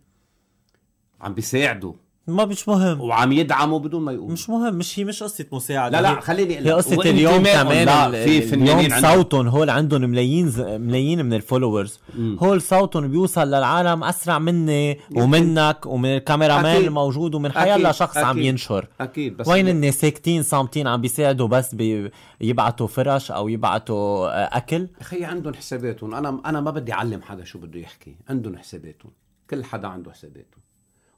عم بيساعدوا ما مش مهم وعم يدعموا بدون ما يقول مش مهم مش هي مش قصه مساعده لا لا خليني هي قصه اليوم كمان في فنانين عندهم صوتهم هول عندهم ملايين ملايين من الفولورز هول صوتهم بيوصل للعالم اسرع مني ومنك ومن الكاميرا مان الموجود ومن حيلا شخص أكيد. عم ينشر اكيد بس وين الناس ساكتين صامتين عم بيساعدوا بس بي يبعتوا فرش او يبعتوا آه، اكل اخي عندهم حساباتهم انا انا ما بدي اعلم حدا شو بده يحكي عندهم حساباتهم كل حدا عنده حساباته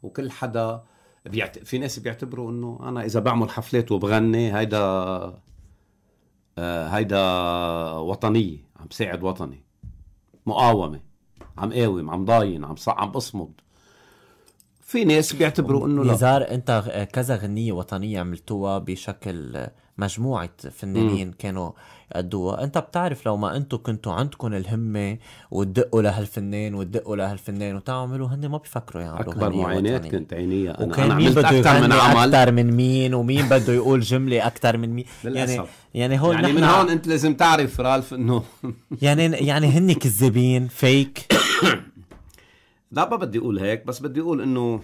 وكل حدا بيعت... في ناس بيعتبروا انه انا اذا بعمل حفلات وبغني هيدا آه هيدا وطنيه عم ساعد وطني مقاومه عم قاوم عم ضاين عم صع عم بصمد في ناس بيعتبروا انه لا نزار انت كذا غنيه وطنيه عملتوها بشكل مجموعه فنانين كانوا قدوها انت بتعرف لو ما انتم كنتوا عندكم الهمه وتدقوا لهالفنان وتدقوا لهالفنان وتعملوا هن ما بيفكروا يعملوا اكبر معينات كنت عينيها انا انا عملت اكثر من عمل اكتر من مين ومين بده يقول جمله اكثر من مين يعني- للأسف. يعني يعني هون يعني من هون انت لازم تعرف رالف انه يعني يعني هن كذابين فيك لا ما بدي اقول هيك بس بدي اقول انه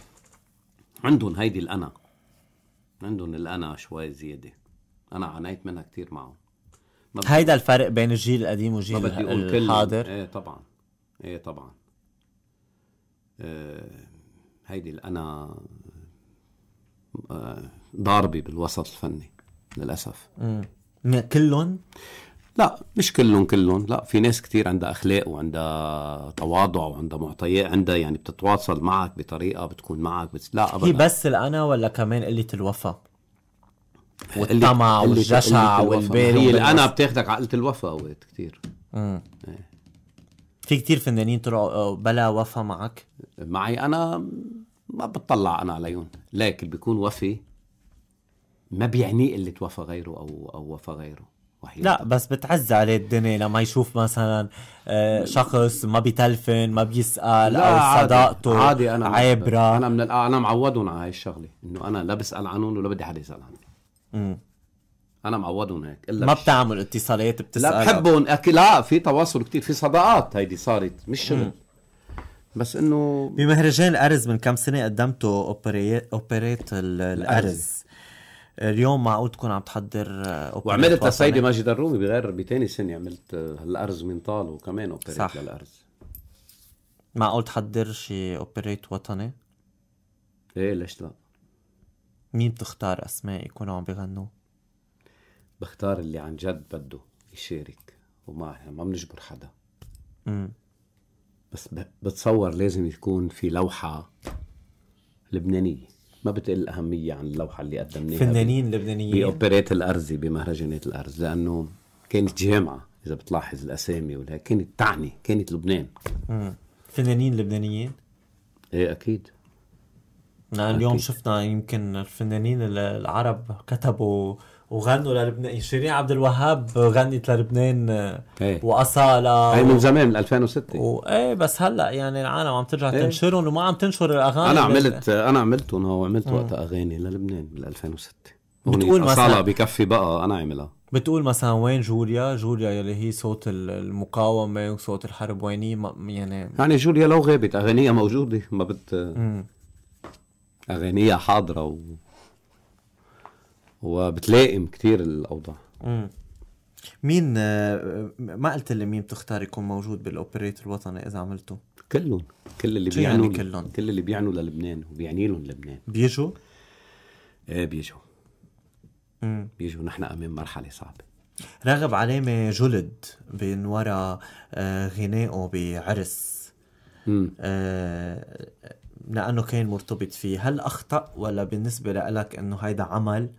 عندهم هيدي الانا عندهم الانا شوي زياده انا عانيت منها كثير معهم هيدا الفرق بين الجيل القديم والجيل الحاضر ايه طبعا ايه طبعا اه هيدي اللي انا آه، ضاربه بالوسط الفني للاسف امم كلهم لا مش كلهم كلهم لا في ناس كتير عندها اخلاق وعندها تواضع وعندها معطيات عندها يعني بتتواصل معك بطريقه بتكون معك بت... لا ابدا هي بس الانا ولا كمان قله الوفاء والطمع والجشع والبال هي انا بتاخدك عقله الوفا اوقات كثير آه. إيه. في كثير فنانين طلعوا آه، بلا وفا معك معي انا ما بتطلع انا عليهم لكن بيكون وفي ما بيعني اللي توفى غيره او او وفى غيره وحيدة. لا بس بتعز عليه الدنيا لما يشوف مثلا آه، شخص ما بيتلفن ما بيسال او صداقته عادي انا عابره انا من انا معودهم على هاي الشغله انه انا لا بسال عنهم ولا بدي حدا يسال عنهم مم. انا معوضهم هيك الا ما بتعمل اتصالات بتسال لا بحبهم اكيد لا في تواصل كتير في صداقات هيدي صارت مش شغل بس انه بمهرجان الارز من كم سنه قدمتوا اوبريت اوبريت الارز اليوم معقول تكون عم تحضر آه، وعملت لسيدي ماجد الرومي بغير بثاني سنه عملت آه، الارز من طال وكمان اوبريت صح. للارز معقول تحضر شي اوبريت وطني؟ ايه ليش لا؟ مين بتختار اسماء يكونوا عم بغنوا؟ بختار اللي عن جد بده يشارك وما يعني ما بنجبر حدا امم بس بتصور لازم يكون في لوحه لبنانيه ما بتقل اهميه عن اللوحه اللي قدمناها فنانين لبنانيين باوبريت الارزي بمهرجانات الارز لانه كانت جامعه اذا بتلاحظ الاسامي ولا كانت تعني كانت لبنان امم فنانين لبنانيين؟ ايه اكيد اليوم شفنا يمكن الفنانين العرب كتبوا وغنوا للبنان شيرين عبد الوهاب غنت للبنان واصاله هي من زمان من 2006 و... ايه بس هلا يعني العالم عم ترجع ايه. تنشرهم وما عم تنشر الاغاني انا عملت انا عملتهم هو عملت وقتها اغاني للبنان بال 2006 بتقول مثلا بكفي بقى انا عاملها بتقول مثلا وين جوليا؟ جوليا يلي هي صوت المقاومه وصوت الحرب وين يعني يعني جوليا لو غابت اغانيها موجوده ما بت مم. اغانيها حاضره و... وبتلائم كتير الاوضاع مين آه، ما قلت لي مين بتختار يكون موجود بالاوبريت الوطني اذا عملته كلهم كل اللي يعني بيعنوا يعني كلهم كل اللي بيعنوا للبنان وبيعني لهم لبنان بيجوا ايه بيجوا مم. بيجوا نحن امام مرحله صعبه راغب علامة جلد من وراء غنائه بعرس آه لأنه كان مرتبط فيه هل أخطأ ولا بالنسبة لك أنه هيدا عمل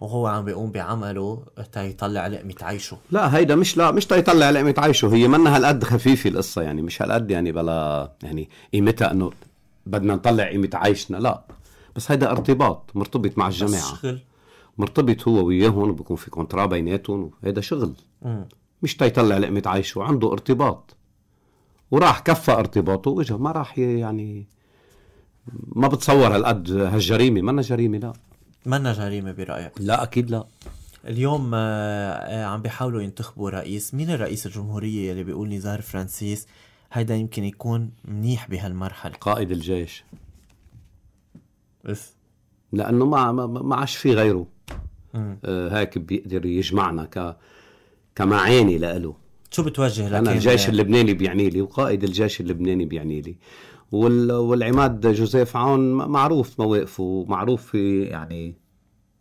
وهو عم بيقوم بعمله تا يطلع لقمة عيشه لا هيدا مش لا مش تا يطلع لقمة عيشه هي منها هالقد خفيفة القصة يعني مش هالقد يعني بلا يعني قيمتها انه بدنا نطلع قيمة عيشنا لا بس هيدا ارتباط مرتبط مع الجماعة شغل مرتبط هو وياهم وبكون في كونترا بيناتهم هيدا شغل م. مش تا يطلع لقمة عيشه عنده ارتباط وراح كفى ارتباطه واجا ما راح يعني ما بتصور هالقد هالجريمه منا جريمه لا منا جريمه برايك لا اكيد لا اليوم آه، آه، عم بيحاولوا ينتخبوا رئيس مين الرئيس الجمهوريه اللي بيقول نزار فرانسيس هيدا يمكن يكون منيح بهالمرحله قائد الجيش اف لانه ما ما عادش في غيره آه هيك بيقدر يجمعنا ك كمعاني لإله شو بتوجه لك انا الجيش اللبناني بيعني لي وقائد الجيش اللبناني بيعني لي والعماد جوزيف عون معروف مواقفه ومعروف في يعني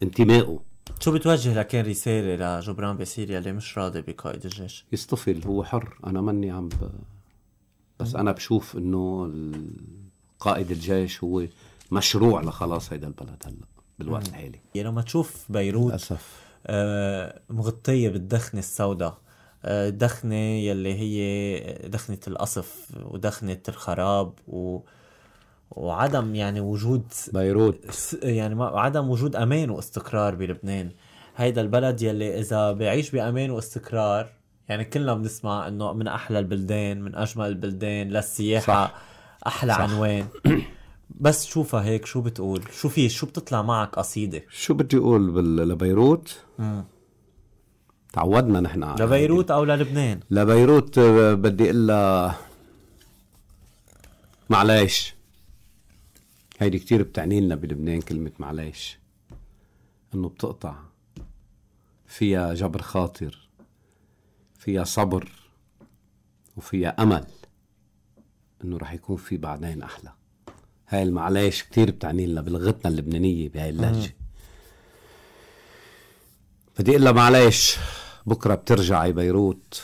انتمائه شو بتوجه لكان رسالة لجبران باسيل اللي مش راضي بقائد الجيش؟ يصطفل هو حر أنا مني عم ب... بس أنا بشوف إنه قائد الجيش هو مشروع لخلاص هيدا البلد هلا بالوقت الحالي يعني لما تشوف بيروت للأسف آه مغطية بالدخنة السوداء دخنة يلي هي دخنة القصف ودخنة الخراب و وعدم يعني وجود بيروت يعني عدم وجود امان واستقرار بلبنان هيدا البلد يلي اذا بيعيش بامان واستقرار يعني كلنا بنسمع انه من احلى البلدان من اجمل البلدان للسياحه صح. احلى صح. عنوان بس شوفها هيك شو بتقول شو في شو بتطلع معك قصيده شو بدي اقول لبيروت مم. تعودنا نحن على لبيروت او للبنان لبيروت آه، بدي اقول لها معلش هيدي كتير بتعني لنا بلبنان كلمة معلش انه بتقطع فيها جبر خاطر فيها صبر وفيها امل انه رح يكون في بعدين احلى هاي المعلش كتير بتعني لنا بلغتنا اللبنانية بهاي اللهجة بدي اقول لها معلش بكرة بترجعي بيروت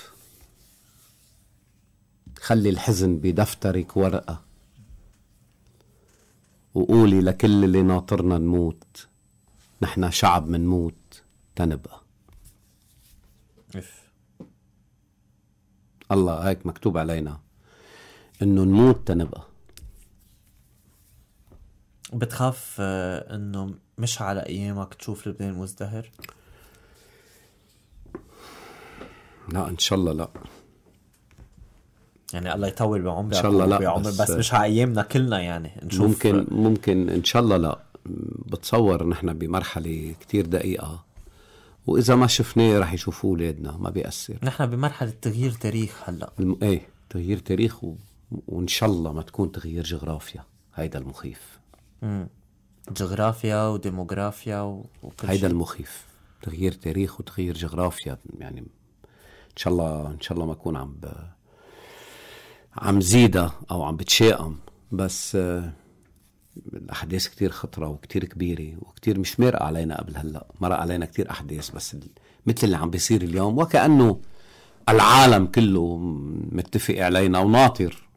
خلي الحزن بدفترك ورقة وقولي لكل اللي ناطرنا نموت نحن شعب منموت تنبقى الله هيك مكتوب علينا انه نموت تنبقى بتخاف آه، انه مش على ايامك تشوف لبنان مزدهر؟ لا ان شاء الله لا يعني الله يطول بعمرك ان شاء الله لا بعمر بس, بس مش ايامنا كلنا يعني نشوف ممكن ممكن ان شاء الله لا بتصور نحن بمرحله كتير دقيقه واذا ما شفناه رح يشوفوه اولادنا ما بيأثر نحن بمرحله تغيير تاريخ هلا الم... ايه تغيير تاريخ و... وان شاء الله ما تكون تغيير جغرافيا هيدا المخيف امم جغرافيا وديموغرافيا و... وكل هيدا شيء. المخيف تغيير تاريخ وتغيير جغرافيا يعني ان شاء الله ان شاء الله ما اكون عم ب... عم زيدها او عم بتشائم بس الاحداث كتير خطره وكتير كبيره وكتير مش مرق علينا قبل هلا مرق علينا كتير احداث بس مثل اللي عم بيصير اليوم وكانه العالم كله متفق علينا وناطر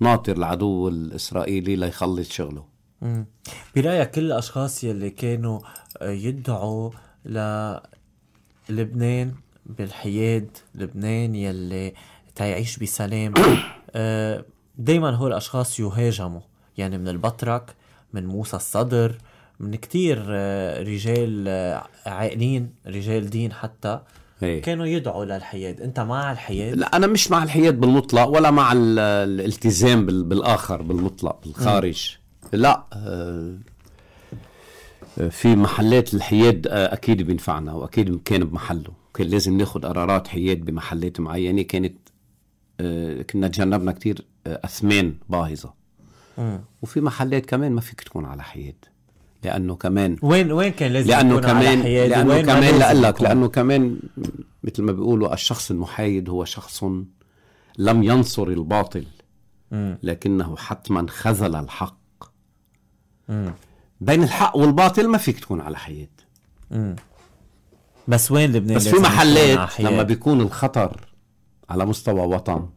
ناطر العدو الاسرائيلي ليخلص شغله برايك كل الاشخاص يلي كانوا آه، يدعوا للبنان بالحياد لبنان يلي تيعيش بسلام آه، دايما هول الاشخاص يهاجموا يعني من البطرك من موسى الصدر من كتير آه، رجال آه، عاقلين رجال دين حتى هي. إيه. كانوا يدعوا للحياد انت مع الحياد لا انا مش مع الحياد بالمطلق ولا مع الالتزام بالاخر بالمطلق بالخارج م. لا في محلات الحياد اكيد بينفعنا واكيد كان بمحله وكان لازم ناخذ قرارات حياد بمحلات معينه كانت آه، كنا تجنبنا كتير آه، اثمان باهظه وفي محلات كمان ما فيك تكون على حياد لانه كمان وين وين كان لازم لانه يكون كمان على حياد لانه وين كمان لك لانه كمان مثل ما بيقولوا الشخص المحايد هو شخص لم ينصر الباطل لكنه حتما خذل الحق بين الحق والباطل ما فيك تكون على حياد بس وين لبنان بس في محلات لما بيكون الخطر على مستوى وطن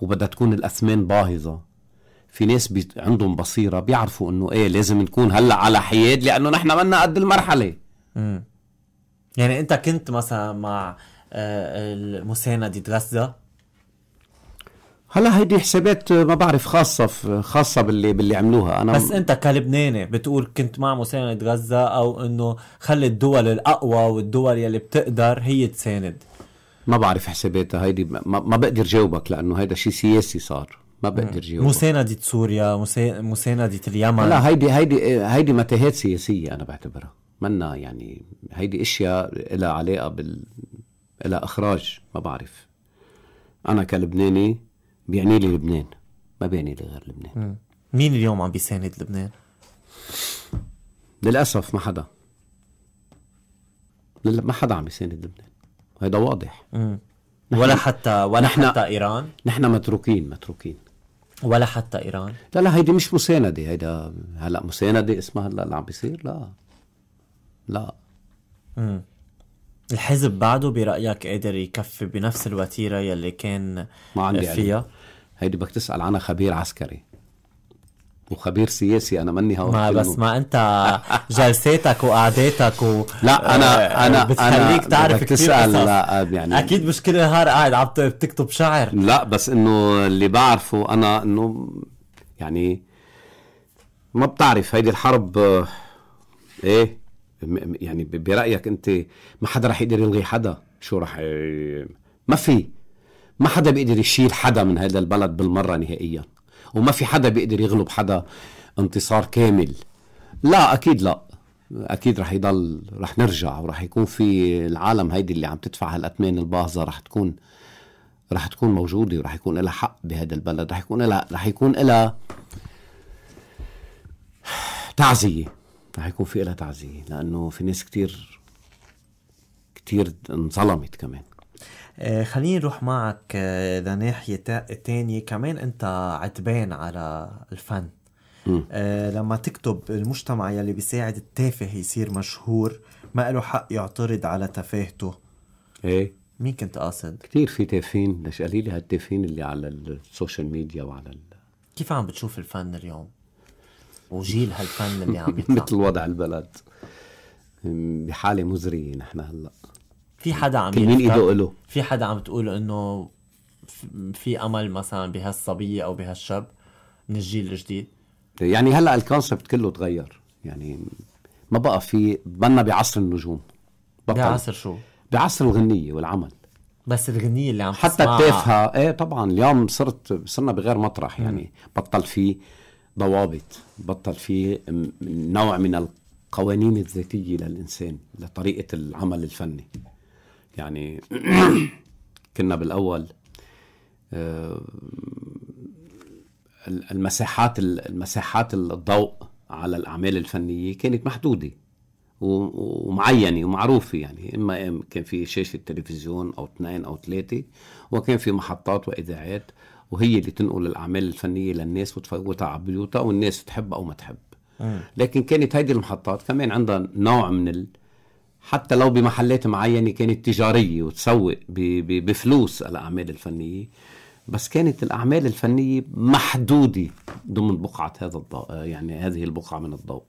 وبدها تكون الاسمان باهظه في ناس بي... عندهم بصيره بيعرفوا انه ايه لازم نكون هلا على حياد لانه نحن منا قد المرحله امم يعني انت كنت مثلا مع آه، المسانده غزة هلا هيدي حسابات ما بعرف خاصه خاصه باللي باللي عملوها انا بس انت كلبناني بتقول كنت مع مساندة غزه او انه خلي الدول الاقوى والدول يلي بتقدر هي تساند ما بعرف حساباتها هيدي ما, ما بقدر جاوبك لانه هيدا شيء سياسي صار ما بقدر جاوبك مساندة سوريا مساندة اليمن لا هيدي هيدي هيدي متاهات سياسيه انا بعتبرها منا يعني هيدي اشياء لها علاقه بال لها اخراج ما بعرف انا كلبناني بيعني لي لبنان ما بيعني لي غير لبنان مين اليوم عم بيساند لبنان؟ للأسف ما حدا ما حدا عم بيساند لبنان هيدا واضح نحن ولا حتى ولا نحن حتى ايران نحن متروكين متروكين ولا حتى ايران لا لا هيدي مش مسانده هيدا هلا مسانده اسمها هلا اللي عم بيصير لا لا مم. الحزب بعده برايك قادر يكفي بنفس الوتيره يلي كان ما عندي فيها علم. هيدي بدك تسال عنها خبير عسكري وخبير سياسي انا مني هون ما بس ما انت جلساتك وقعداتك و لا انا آه، انا بتخليك أنا تعرف كثير تسأل لا يعني اكيد مش كل نهار قاعد عم بتكتب شعر لا بس انه اللي بعرفه انا انه يعني ما بتعرف هيدي الحرب آه، ايه يعني برايك انت ما حدا رح يقدر يلغي حدا شو رح آه، ما في ما حدا بيقدر يشيل حدا من هذا البلد بالمره نهائيا وما في حدا بيقدر يغلب حدا انتصار كامل لا اكيد لا اكيد رح يضل رح نرجع ورح يكون في العالم هيدي اللي عم تدفع هالاثمان الباهظه رح تكون رح تكون موجوده ورح يكون لها حق بهذا البلد رح يكون لها رح يكون لها تعزيه رح يكون في لها تعزيه لانه في ناس كتير كتير انظلمت كمان آه، خليني نروح معك آه، لناحية تانية كمان انت عتبان على الفن آه لما تكتب المجتمع يلي بيساعد التافه يصير مشهور ما له حق يعترض على تفاهته ايه مين كنت قاصد؟ كثير في تافهين ليش قليل هالتافهين اللي على السوشيال ميديا وعلى ال... كيف عم بتشوف الفن اليوم؟ وجيل هالفن اللي عم يطلع مثل وضع البلد بحاله مزريه نحن هلا في حدا عم مين ايده له في حدا عم تقول انه في امل مثلا بهالصبيه او بهالشاب من الجيل الجديد يعني هلا الكونسبت كله تغير يعني ما بقى في بنا بعصر النجوم بعصر شو؟ بعصر الغنيه والعمل بس الغنيه اللي عم حتى التافهه ايه طبعا اليوم صرت صرنا بغير مطرح يعني م. بطل في ضوابط بطل في نوع من القوانين الذاتيه للانسان لطريقه العمل الفني يعني كنا بالاول آه، المساحات المساحات الضوء على الاعمال الفنيه كانت محدوده ومعينه ومعروفه يعني اما كان في شاشه تلفزيون او اثنين او ثلاثه وكان في محطات واذاعات وهي اللي تنقل الاعمال الفنيه للناس وتفوتها على بيوتها والناس تحب او ما تحب آه. لكن كانت هيدي المحطات كمان عندها نوع من حتى لو بمحلات معينة كانت تجارية وتسوق بفلوس الأعمال الفنية بس كانت الأعمال الفنية محدودة ضمن بقعة هذا الضوء يعني هذه البقعة من الضوء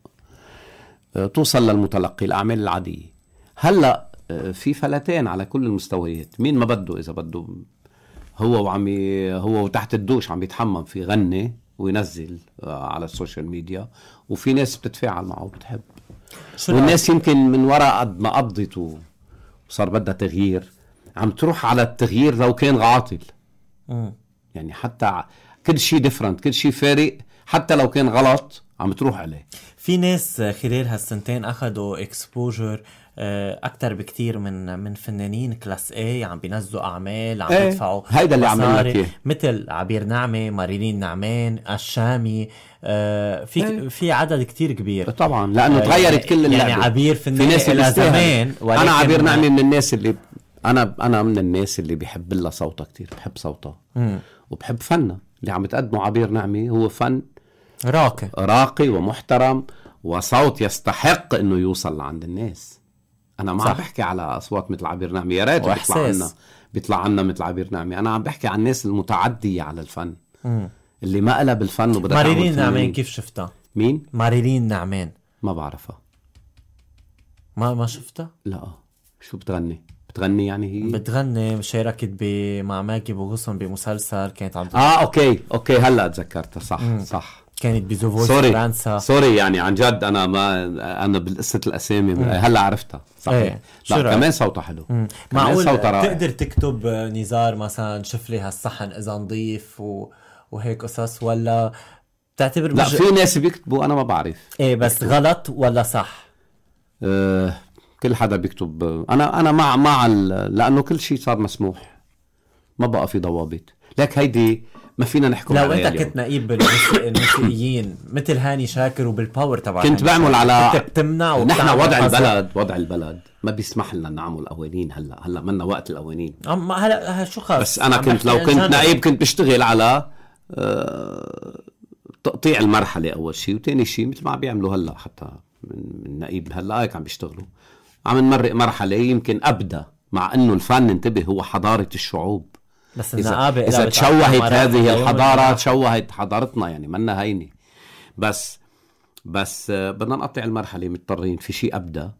آه، توصل للمتلقي الأعمال العادية هلأ آه، في فلتان على كل المستويات مين ما بده إذا بده هو وعم هو وتحت الدوش عم يتحمم في غني وينزل آه، على السوشيال ميديا وفي ناس بتتفاعل معه وبتحب والناس يمكن من وراء قد ما قضت وصار بدها تغيير عم تروح على التغيير لو كان عاطل م. يعني حتى كل شيء ديفرنت كل شيء فارق حتى لو كان غلط عم تروح عليه في ناس خلال هالسنتين اخذوا اكسبوجر آه، اكثر بكثير من من فنانين كلاس اي عم بينزلوا اعمال عم يدفعوا ايه. هيدا اللي عم مثل عبير نعمه مارينين نعمان الشامي آه، في ايه. في عدد كثير كبير طبعا لانه آه، تغيرت كل يعني اللعبه يعني عبير فنان الى زمان انا عبير نعمه من الناس اللي انا انا من الناس اللي بحب لها صوتها كثير بحب صوتها وبحب فنها اللي عم تقدمه عبير نعمه هو فن راقي راقي ومحترم وصوت يستحق انه يوصل لعند الناس انا ما صح. عم بحكي على اصوات مثل عبير نعمي يا ريت بيطلع عنا بيطلع عنا مثل عبير نعمي انا عم بحكي عن الناس المتعديه على الفن مم. اللي ما قلب الفن وبدها ماريلين نعمان كيف شفتها مين ماريلين نعمان ما بعرفها ما ما شفتها لا شو بتغني بتغني يعني هي بتغني شاركت مع ماجي بوغصن بمسلسل كانت عم اه اوكي اوكي هلا تذكرتها صح مم. صح كانت بزوفوش سوري فرنسا سوري يعني عن جد انا ما انا بالقصه الاسامي مم. هلا عرفتها صحيح ايه. لا كمان صوتها حلو معقول صوتها رائع. تقدر تكتب نزار مثلا شوف لي هالصحن اذا نظيف و... وهيك قصص ولا بتعتبر لا في ناس بيكتبوا انا ما بعرف ايه بس بكتب. غلط ولا صح؟ أه كل حدا بيكتب انا انا مع مع ال... لانه كل شيء صار مسموح ما بقى في ضوابط لك هيدي ما فينا نحكم لو انت كنت نقيب بالموسيقيين مثل هاني شاكر وبالباور تبع كنت بعمل على كنت بتمنع نحن وضع البلد وضع البلد ما بيسمح لنا نعمل قوانين هلا هلا منا وقت القوانين اما هلا شو خاص بس انا كنت لو كنت نقيب كنت بشتغل على أه... تقطيع المرحله اول شيء وثاني شيء مثل ما عم بيعملوا هلا حتى من نقيب هلا هيك عم بيشتغلوا عم نمرق مرحله يمكن ابدا مع انه الفن انتبه هو حضاره الشعوب بس النقابه اذا, إذا تشوهت هذه الحضاره تشوهت حضارتنا يعني منا هينه بس بس آه، بدنا نقطع المرحله مضطرين في شيء ابدا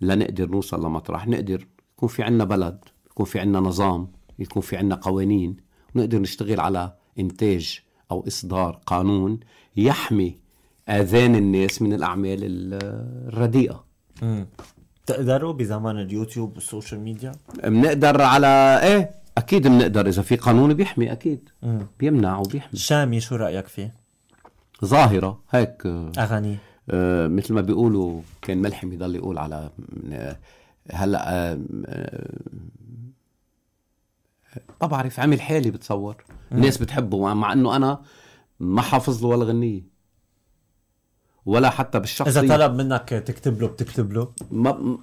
لنقدر نوصل لمطرح نقدر يكون في عنا بلد يكون في عنا نظام يكون في عنا قوانين ونقدر نشتغل على انتاج او اصدار قانون يحمي اذان الناس من الاعمال الرديئه امم تقدروا بزمان اليوتيوب والسوشيال ميديا بنقدر على ايه اكيد بنقدر اذا في قانون بيحمي اكيد مم. بيمنع وبيحمي شامي شو رايك فيه؟ ظاهره هيك اغاني آه مثل ما بيقولوا كان ملحم يضل يقول على آه، هلا آه ما آه، بعرف عمل حالي بتصور الناس بتحبه مع انه انا ما حافظ له ولا غنيه ولا حتى بالشخصية إذا طلب منك تكتب له بتكتب له ما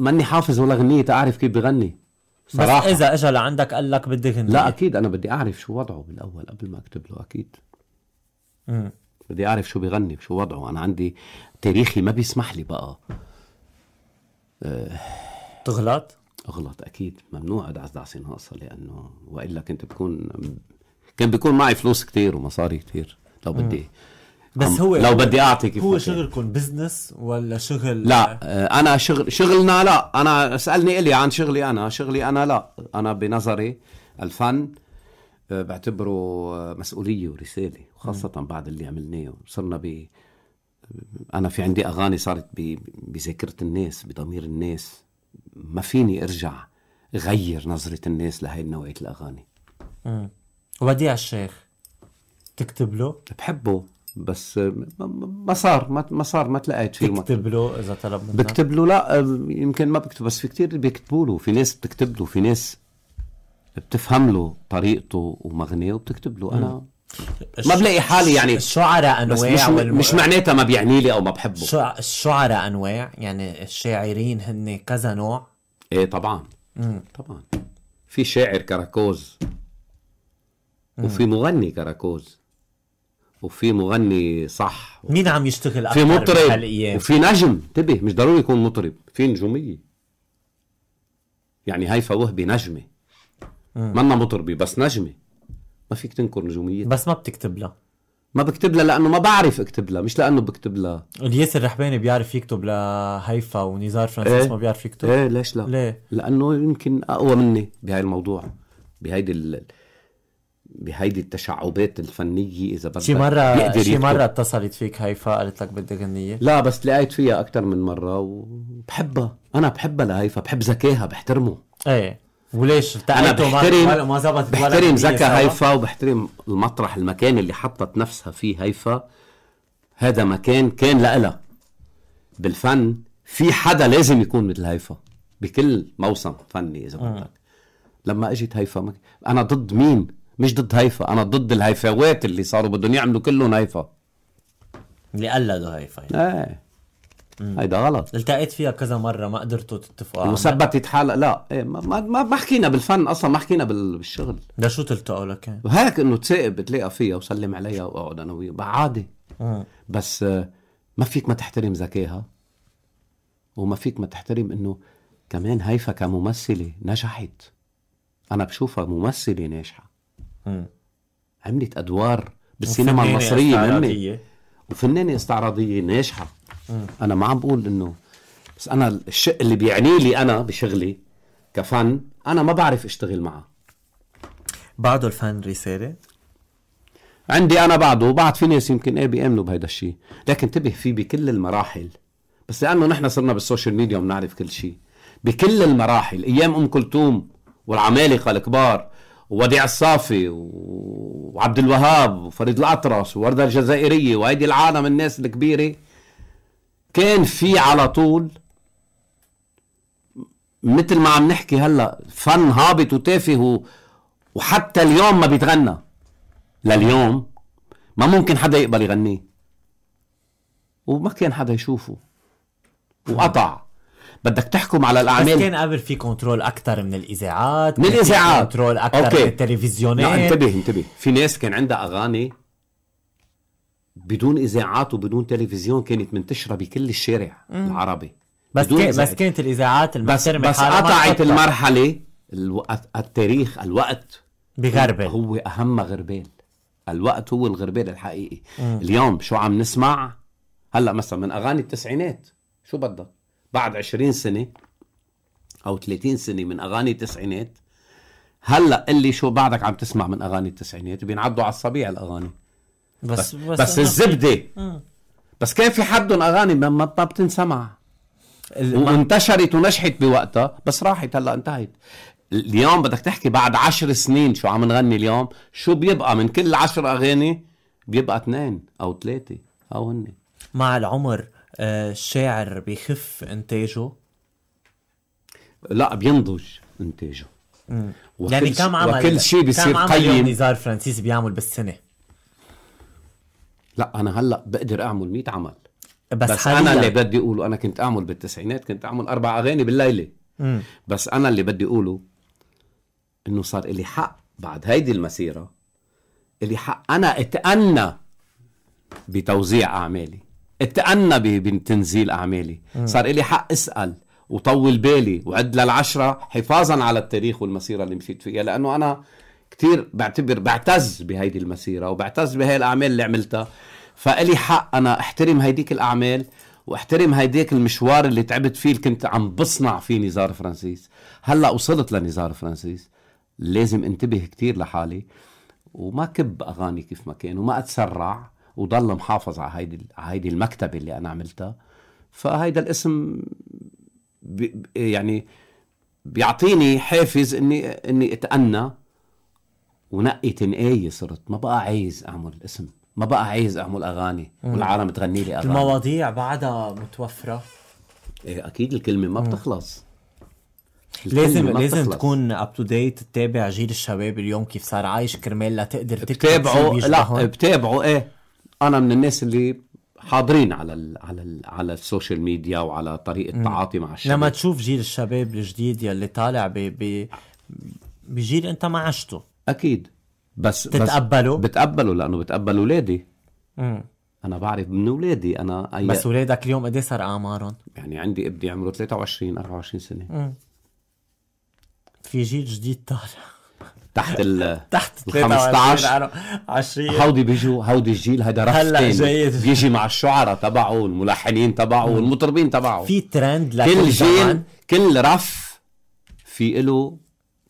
ماني حافظ ولا غنية تعرف كيف بغني صراحة بس اذا اجى لعندك قال لك بدي غنية لا اكيد انا بدي اعرف شو وضعه بالاول قبل ما اكتب له اكيد امم بدي اعرف شو بغني وشو وضعه انا عندي تاريخي ما بيسمح لي بقى آه. تغلط اغلط اكيد ممنوع ادعس دعسه ناقصه لانه والا كنت بكون كان بيكون معي فلوس كتير ومصاري كتير لو بدي مم. بس هو لو بدي اعطيك هو شغلكم بزنس ولا شغل لا آه، انا شغل شغلنا لا انا اسالني الي عن شغلي انا شغلي انا لا انا بنظري الفن آه، بعتبره آه، مسؤوليه ورساله وخاصه بعد اللي عملناه صرنا ب انا في عندي اغاني صارت بذاكره الناس بضمير الناس ما فيني ارجع غير نظره الناس لهي نوعيه الاغاني امم وديع الشيخ تكتب له؟ بحبه بس ما صار ما صار ما تلاقيت فيه بكتب له اذا طلب منك بكتب له لا يمكن ما بكتب بس في كتير بيكتبوا له في ناس بتكتب له في ناس بتفهم له طريقته ومغنيه وبتكتب له انا ما بلاقي حالي يعني الشعراء انواع مش, والم... مش معناتها ما بيعني لي او ما بحبه الشعراء انواع يعني الشاعرين هن كذا نوع ايه طبعا مم. طبعا في شاعر كراكوز وفي مغني كراكوز وفي مغني صح مين عم يشتغل في مطرب وفي نجم انتبه مش ضروري يكون مطرب في نجوميه يعني هيفا وهبي نجمه منا مطربه بس نجمه ما فيك تنكر نجوميتها بس ما بتكتب لها ما بكتب لها لانه ما بعرف اكتب لها مش لانه بكتب لها الياس الرحباني بيعرف يكتب لهيفا ونزار فرانسيس ايه؟ ما بيعرف يكتب ايه ليش لا؟ ليه؟ لانه يمكن اقوى مني بهاي الموضوع بهيدي بهيدي التشعبات الفنيه اذا بدك شي مره شي مره اتصلت فيك هيفا قالت لك بدي غنيه لا بس لقيت فيها اكثر من مره وبحبها انا بحبها لهيفا بحب ذكاها بحترمه ايه وليش انا بحترم ما زبط بحترم زكا هيفا وبحترم المطرح المكان اللي حطت نفسها فيه هيفا هذا مكان كان لها بالفن في حدا لازم يكون مثل هيفا بكل موسم فني اذا آه. بدك لما اجت هيفا انا ضد مين مش ضد هيفا انا ضد الهيفاوات اللي صاروا بدهم يعملوا كلهم هيفا اللي قلدوا هيفا يعني. ايه هيدا غلط التقيت فيها كذا مره ما قدرتوا تتفقوا وثبتت حالها لا ايه ما, ما ما حكينا بالفن اصلا ما حكينا بالشغل ده شو تلتقوا لك يعني انه تسائب بتلاقى فيها وسلم عليها واقعد انا وياها عادي بس آه، ما فيك ما تحترم ذكائها وما فيك ما تحترم انه كمان هيفا كممثله نجحت انا بشوفها ممثله ناجحه عملت ادوار بالسينما المصريه مني وفنانه استعراضيه ناجحه انا ما عم بقول انه بس انا الشق اللي بيعني لي انا بشغلي كفن انا ما بعرف اشتغل معه بعده الفن رساله عندي انا بعده وبعد في ناس يمكن ايه بيامنوا بهيدا الشيء لكن انتبه فيه بكل المراحل بس لانه نحن صرنا بالسوشيال ميديا وبنعرف كل شيء بكل المراحل ايام ام كلثوم والعمالقه الكبار ووديع الصافي وعبد الوهاب وفريد الاطرش ووردة الجزائرية وهيدي العالم الناس الكبيرة كان في على طول مثل ما عم نحكي هلا فن هابط وتافه وحتى اليوم ما بيتغنى لليوم ما ممكن حدا يقبل يغنيه وما كان حدا يشوفه وقطع بدك تحكم على الاعمال بس كان قبل في كنترول اكثر من الاذاعات من الاذاعات كنترول اكثر أوكي. من التلفزيونات لا انتبه انتبه في ناس كان عندها اغاني بدون اذاعات وبدون تلفزيون كانت منتشره بكل الشارع مم. العربي بس كان بس كانت الاذاعات بس بس قطعت المرحله الوقت التاريخ الوقت بغربل هو اهم غربال الوقت هو الغربال الحقيقي مم. اليوم شو عم نسمع هلا مثلا من اغاني التسعينات شو بدك بعد 20 سنه او 30 سنه من اغاني التسعينات هلا قل لي شو بعدك عم تسمع من اغاني التسعينات بينعدوا على الصبيع الاغاني بس بس, بس, بس الزبده آه. بس كان في حدهم اغاني ما بتنسمع وانتشرت ونجحت بوقتها بس راحت هلا انتهت اليوم بدك تحكي بعد عشر سنين شو عم نغني اليوم شو بيبقى من كل عشر اغاني بيبقى اثنين او ثلاثه او هن مع العمر الشاعر بيخف انتاجه لا بينضج انتاجه وكل يعني كم عمل وكل شيء بيصير كم قيم نزار فرانسيس بيعمل بالسنه لا انا هلا بقدر اعمل 100 عمل بس, بس انا اللي بدي اقوله انا كنت اعمل بالتسعينات كنت اعمل اربع اغاني بالليله مم. بس انا اللي بدي اقوله انه صار لي حق بعد هيدي المسيره اللي حق انا اتأنى بتوزيع اعمالي اتأنى بتنزيل أعمالي صار إلي حق أسأل وطول بالي وعد للعشرة حفاظا على التاريخ والمسيرة اللي مشيت فيها لأنه أنا كتير بعتبر بعتز بهيدي المسيرة وبعتز بهي الأعمال اللي عملتها فإلي حق أنا أحترم هيديك الأعمال واحترم هيديك المشوار اللي تعبت فيه اللي كنت عم بصنع فيه نزار فرانسيس هلا وصلت لنزار فرانسيس لازم انتبه كتير لحالي وما كب اغاني كيف ما كان وما اتسرع وضل محافظ على هيدي على هيدي المكتبه اللي انا عملتها فهيدا الاسم بي يعني بيعطيني حافز اني اني اتأنى ونقي تنقاية صرت ما بقى عايز اعمل اسم ما بقى عايز اعمل اغاني والعالم تغني لي اغاني المواضيع بعدها متوفره ايه اكيد الكلمه ما بتخلص لازم لازم تكون اب تو ديت تتابع جيل الشباب اليوم كيف صار عايش كرمال لتقدر تكتب بتابعه لا بتابعه ايه انا من الناس اللي حاضرين على ال على ال على السوشيال ميديا وعلى طريقه تعاطي مع الشباب لما تشوف جيل الشباب الجديد يلي طالع ب بجيل انت ما عشته اكيد بس بتتقبله بتقبله لانه بتقبل اولادي انا بعرف من اولادي انا أي... بس اولادك اليوم قد إيه صار اعمارهم؟ يعني عندي ابني عمره 23 24 سنه مم. في جيل جديد طالع تحت ال تحت ال 15 20 هودي بيجوا هودي الجيل هذا رف هلا جايز بيجي مع الشعراء تبعه والملحنين تبعه والمطربين تبعه في ترند كل جيل كل رف في له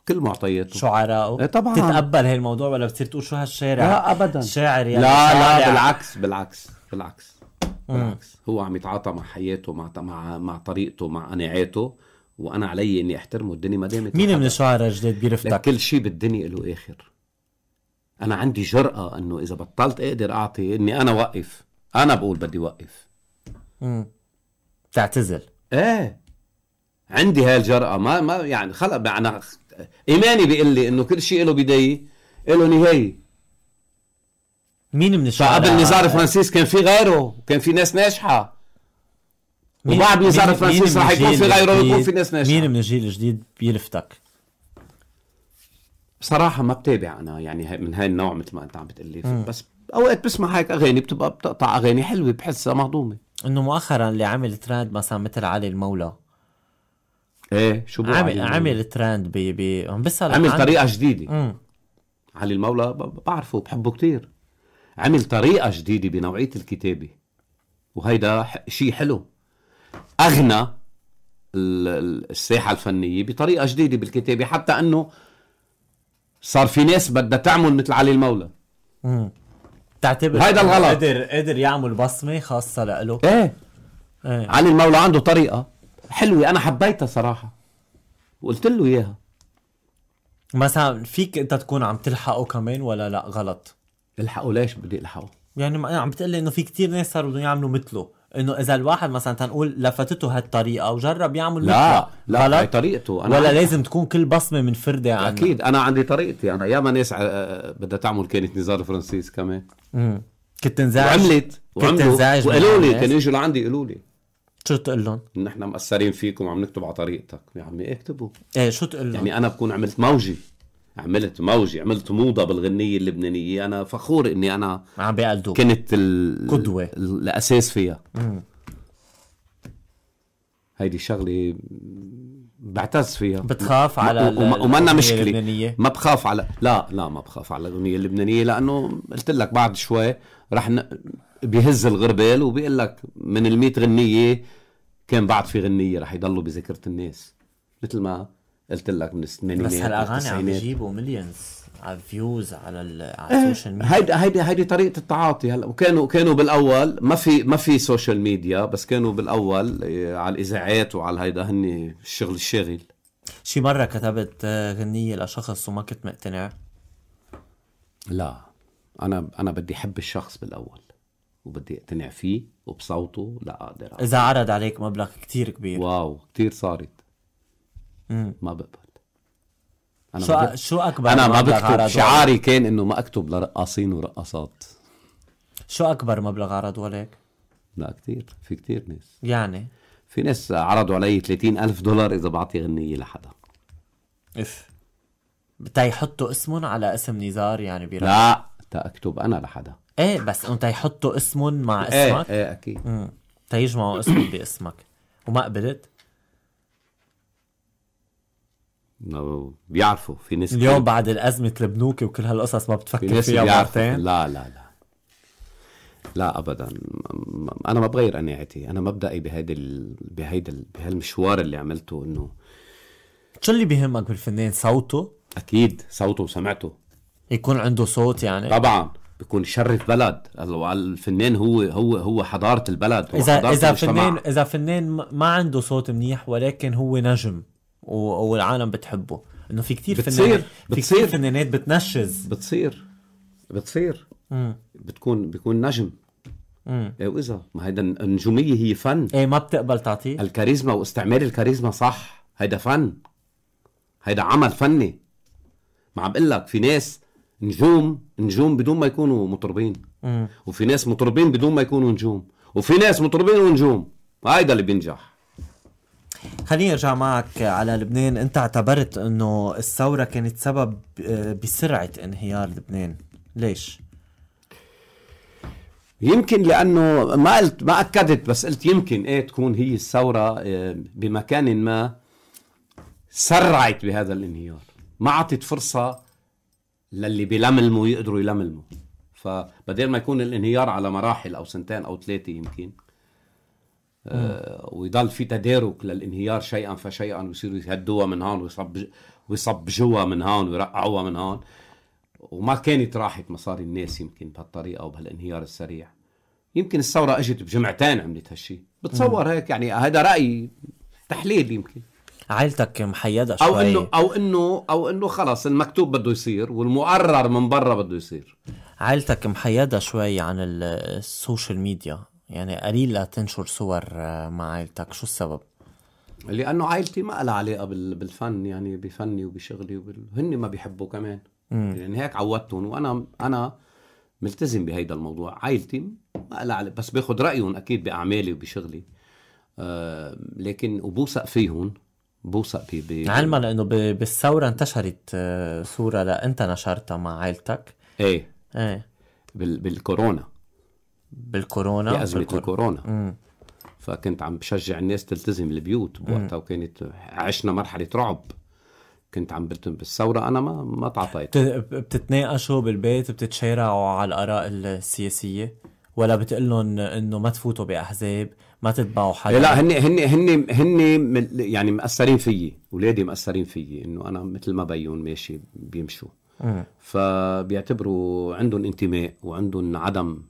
كل معطياته شعراء ايه طبعا تتقبل هي الموضوع ولا بتصير تقول شو هالشارع لا ابدا شاعر يعني لا لا يعني. بالعكس بالعكس بالعكس بالعكس هو عم يتعاطى مع حياته مع مع مع طريقته مع قناعاته وانا علي اني احترمه الدنيا ما دامت مين من الشعراء الجداد بيرفتك؟ كل شيء بالدنيا له اخر انا عندي جرأة انه اذا بطلت اقدر اعطي اني انا وقف انا بقول بدي وقف امم تعتزل ايه عندي هاي الجرأة ما ما يعني خلق انا ايماني بيقول لي انه كل شيء له بداية له نهاية مين من الشعراء؟ فقبل نزار فرانسيس كان في غيره كان في ناس ناجحه وبعد وزاره فرانسيس راح يكون في غيره ويكون في ناس ناشئه مين من الجيل الجديد بيلفتك؟ بصراحه ما بتابع انا يعني من هاي النوع مثل ما انت عم بتقلي بس اوقات بسمع هيك اغاني بتبقى بتقطع اغاني حلوه بحسها مهضومه انه مؤخرا اللي عمل ترند مثلا مثل علي المولى ايه شو عمل علي عمل ترند ب ب عمل طريقه جديده مم. علي المولى بعرفه بحبه كتير عمل طريقه جديده بنوعيه الكتابه وهيدا شيء حلو اغنى الساحه الفنيه بطريقه جديده بالكتابه حتى انه صار في ناس بدها تعمل مثل علي المولى تعتبر هيدا الغلط قدر قدر يعمل بصمه خاصه لإله ايه ايه علي المولى عنده طريقه حلوه انا حبيتها صراحه وقلت له اياها مثلا فيك انت تكون عم تلحقه كمان ولا لا غلط الحقه ليش بدي الحقه يعني عم بتقلي انه في كتير ناس صاروا بدهم يعملوا مثله انه اذا الواحد مثلا تنقول لفتته هالطريقه وجرب يعمل لا لا لا هي طريقته أنا ولا عندي. لازم تكون كل بصمه منفرده عنه. اكيد انا عندي طريقتي انا ياما ناس آه، بدها تعمل كانت نزار فرانسيس كمان امم كنت انزعج وعملت كنت انزعج وقالوا لي كانوا يجوا لعندي يقولوا لي شو تقول لهم؟ نحن مقصرين فيكم عم نكتب على طريقتك، يا عمي اكتبوا ايه شو تقول لهم؟ يعني انا بكون عملت موجه عملت موجة عملت موضة بالغنية اللبنانية أنا فخور إني أنا عم بيقلدوك كنت القدوة الأساس فيها هيدي شغلة بعتز فيها بتخاف على ومنا مشكلة اللبنانية. ما بخاف على لا لا ما بخاف على الأغنية اللبنانية لأنه قلت لك بعد شوي رح ن... بيهز الغربال وبيقول لك من ال 100 غنية كان بعد في غنية رح يضلوا بذاكرة الناس مثل ما قلت لك من الثمانينات بس هالاغاني عم يجيبوا مليونز على فيوز على على السوشيال آه، ميديا هيدي هيدي هيدي طريقه التعاطي هلا وكانوا كانوا بالاول ما في ما في سوشيال ميديا بس كانوا بالاول آه، على الاذاعات وعلى هيدا هن الشغل الشاغل شي مره كتبت آه، غنيه لشخص وما كنت مقتنع لا انا انا بدي احب الشخص بالاول وبدي اقتنع فيه وبصوته لا اقدر اذا عرض عليك مبلغ كتير كبير واو كتير صارت ما بقبل أنا شو بجد... شو اكبر انا ما بكتب شعاري كان انه ما اكتب لرقاصين ورقاصات شو اكبر مبلغ عرضوا عليك؟ لا كثير في كثير ناس يعني في ناس عرضوا علي 30 ألف دولار إذا بعطي غنية لحدا اف بتا يحطوا اسمهم على اسم نزار يعني بيرا لا تا اكتب أنا لحدا ايه بس انت يحطوا اسمهم مع إيه، اسمك ايه ايه اكيد تا يجمعوا اسمهم باسمك وما قبلت بيعرفوا في ناس اليوم كل... بعد الأزمة البنوك وكل هالقصص ما بتفكر في فيها مرتين لا لا لا لا ابدا انا ما بغير قناعتي انا مبدئي بهيدي ال... بهيدي ال... بهالمشوار اللي عملته انه شو اللي بيهمك بالفنان صوته اكيد صوته وسمعته يكون عنده صوت يعني طبعا بيكون يشرف بلد الفنان هو هو هو حضاره البلد هو اذا حضارة اذا المجتمع. فنان اذا فنان ما عنده صوت منيح ولكن هو نجم والعالم بتحبه انه في كثير بتصير فنانات بتصير في كثير فنانات بتنشز بتصير بتصير مم. بتكون بيكون نجم امم ايه واذا ما هيدا النجوميه هي فن ايه ما بتقبل تعطيه الكاريزما واستعمال الكاريزما صح هيدا فن هيدا عمل فني ما عم بقول لك في ناس نجوم نجوم بدون ما يكونوا مطربين مم. وفي ناس مطربين بدون ما يكونوا نجوم وفي ناس مطربين ونجوم هيدا اللي بينجح خليني ارجع معك على لبنان انت اعتبرت انه الثوره كانت سبب آه، بسرعه انهيار لبنان ليش يمكن لانه ما قلت ما اكدت بس قلت يمكن ايه تكون هي الثوره آه، بمكان ما سرعت بهذا الانهيار ما اعطت فرصه للي بيلملموا يقدروا يلملموا فبدل ما يكون الانهيار على مراحل او سنتين او ثلاثه يمكن آه، ويضل في تدارك للانهيار شيئا فشيئا ويصيروا يهدوها من هون ويصب ويصبجوها من هون ويرقعوها من هون وما كانت راحت مصاري الناس يمكن بهالطريقه وبهالانهيار السريع يمكن الثوره اجت بجمعتين عملت هالشيء بتصور هيك يعني هذا رايي تحليل يمكن عائلتك محيدة شوي أو إنه أو إنه أو إنه خلص المكتوب بده يصير والمقرر من برا بده يصير عائلتك محيدة شوي عن السوشيال ميديا يعني قليل لا تنشر صور آه، مع عائلتك شو السبب؟ لانه عائلتي ما لها علاقه بالفن يعني بفني وبشغلي وبال... هن ما بيحبوا كمان مم. يعني هيك عودتهم وانا انا ملتزم بهيدا الموضوع عائلتي ما لها علاقه بس باخذ رايهم اكيد باعمالي وبشغلي آه لكن وبوثق فيهم بوثق بي, بي علما لانه بالثوره انتشرت آه، صوره لا انت نشرتها مع عائلتك ايه ايه بال... بالكورونا بالكورونا بأزمة الكورونا مم. فكنت عم بشجع الناس تلتزم البيوت بوقتها وكانت عشنا مرحلة رعب كنت عم بتم بالثورة أنا ما ما تعطيت بتتناقشوا بالبيت بتتشارعوا على الآراء السياسية ولا بتقول لهم انه ما تفوتوا باحزاب ما تتبعوا حدا لا هن هن هن هن يعني مأثرين فيي اولادي مأثرين فيي انه انا مثل ما بيون ماشي بيمشوا فبيعتبروا عندهم انتماء وعندهم عدم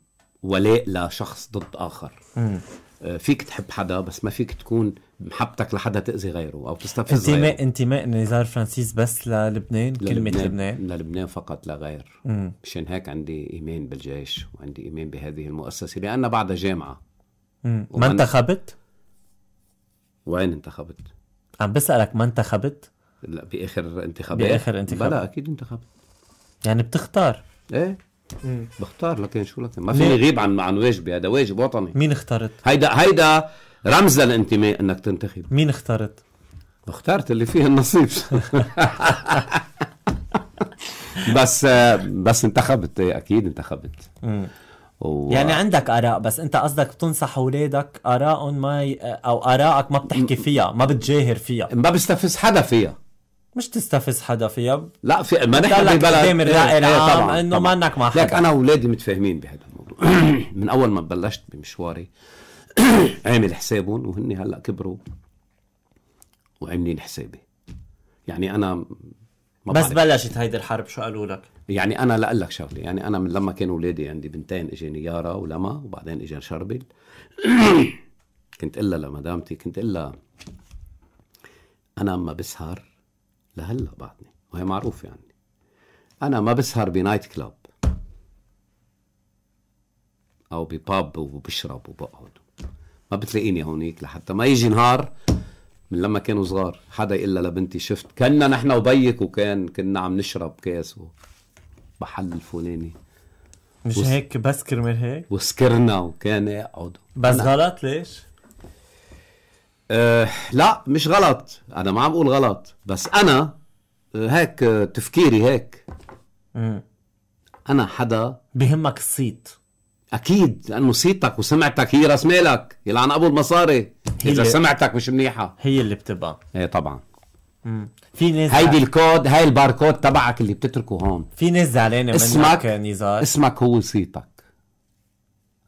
ولاء لشخص ضد اخر آه، فيك تحب حدا بس ما فيك تكون محبتك لحدا تاذي غيره او تستفز انتماء غيره انتماء نزار فرانسيس بس للبنان كلمه لبنان للبنان فقط لا غير مشان هيك عندي ايمان بالجيش وعندي ايمان بهذه المؤسسه لان بعدها جامعه ما انتخبت؟ وين انتخبت؟ عم بسالك ما انتخبت؟ لا باخر انتخابات باخر انتخابات بلا اكيد انتخبت يعني بتختار ايه بختار لكن شو لكن ما فيني غيب عن عن واجبي هذا واجب وطني مين اخترت؟ هيدا هيدا رمز للانتماء انك تنتخب مين اخترت؟ اخترت اللي فيه النصيب بس بس انتخبت إيه، اكيد انتخبت و... يعني عندك اراء بس انت قصدك بتنصح اولادك ارائهم ما ي... او ارائك ما بتحكي فيها ما بتجاهر فيها ما بستفز حدا فيها مش تستفز حدا فيها لا في ما نحن بالبلد قدام الراي العام آه، انه مانك مع حدا لك انا واولادي متفاهمين بهذا الموضوع من اول ما بلشت بمشواري عامل حسابهم وهن هلا كبروا وعاملين حسابي يعني انا ما بس بعرف. بلشت هيدي الحرب شو قالوا لك؟ يعني انا لاقول لك شغله يعني انا من لما كانوا اولادي عندي بنتين اجاني يارا ولما وبعدين اجى شربل كنت الا لمدامتي كنت الا انا ما بسهر لهلا بعدني وهي معروفة عني يعني. أنا ما بسهر بنايت كلاب أو بباب وبشرب وبقعد ما بتلاقيني هونيك لحتى ما يجي نهار من لما كانوا صغار حدا يقول لبنتي شفت كنا نحن وبيك وكان كنا عم نشرب كاس بحل الفلاني مش وس... هيك بس كرمال هيك وسكرنا وكان يقعد بس غلط ليش؟ أه لا مش غلط انا ما عم اقول غلط بس انا آه، هيك آه، تفكيري هيك انا حدا بهمك الصيت اكيد لانه صيتك وسمعتك هي راس مالك يلعن ابو المصاري هي اذا سمعتك مش منيحه هي اللي بتبقى ايه طبعا مم. في ناس هيدي الكود هاي الباركود تبعك اللي بتتركه هون في ناس زعلانه منك اسمك نزار اسمك هو صيتك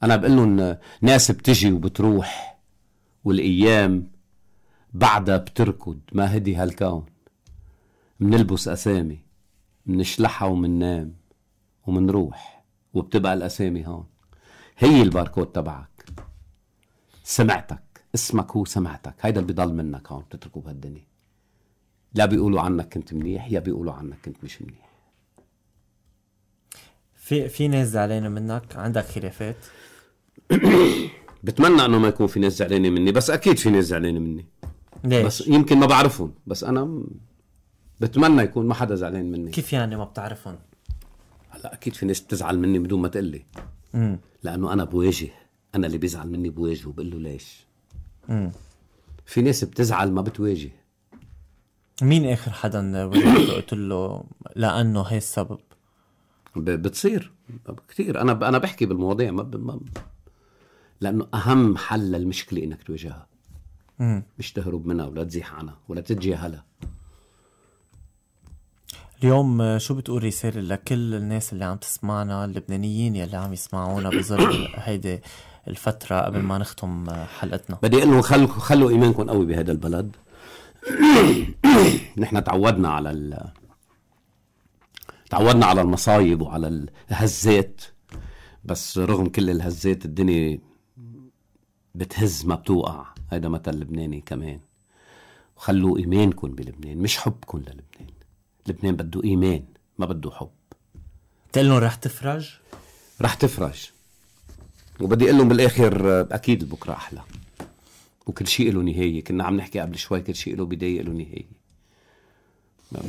انا بقول لهم آه، ناس بتجي وبتروح والأيام بعدها بتركض ما هدي هالكون منلبس أسامي منشلحها ومننام ومنروح وبتبقى الأسامي هون هي الباركود تبعك سمعتك اسمك هو سمعتك هيدا اللي بضل منك هون بتتركه بهالدنيا لا بيقولوا عنك كنت منيح يا بيقولوا عنك كنت مش منيح في في ناس زعلانه منك عندك خلافات بتمنى انه ما يكون في ناس زعلانه مني بس اكيد في ناس زعلانه مني ليش؟ بس يمكن ما بعرفهم بس انا بتمنى يكون ما حدا زعلان مني كيف يعني ما بتعرفهم؟ هلا اكيد في ناس بتزعل مني بدون ما تقول لي لانه انا بواجه انا اللي بيزعل مني بواجهه بقول له ليش؟ مم. في ناس بتزعل ما بتواجه مين اخر حدا قلت له لانه هي السبب؟ بتصير كثير انا انا بحكي بالمواضيع ما, ب... ما لانه اهم حل للمشكله انك تواجهها مش تهرب منها ولا تزيح عنها ولا تتجاهلها اليوم آه، شو بتقول رسالة لكل الناس اللي عم تسمعنا اللبنانيين يلي عم يسمعونا بظل هيدي الفترة قبل ما نختم آه، حلقتنا بدي اقول لهم خلوا خلوا ايمانكم قوي بهذا البلد نحن تعودنا على ال... تعودنا على المصايب وعلى الهزات بس رغم كل الهزات الدنيا بتهز ما بتوقع هيدا مثل لبناني كمان وخلوا ايمانكم بلبنان مش حبكم للبنان لبنان بده ايمان ما بده حب تقول رح تفرج؟ رح تفرج وبدي اقول لهم بالاخر اكيد بكره احلى وكل شيء له نهايه كنا عم نحكي قبل شوي كل شيء له بدايه له نهايه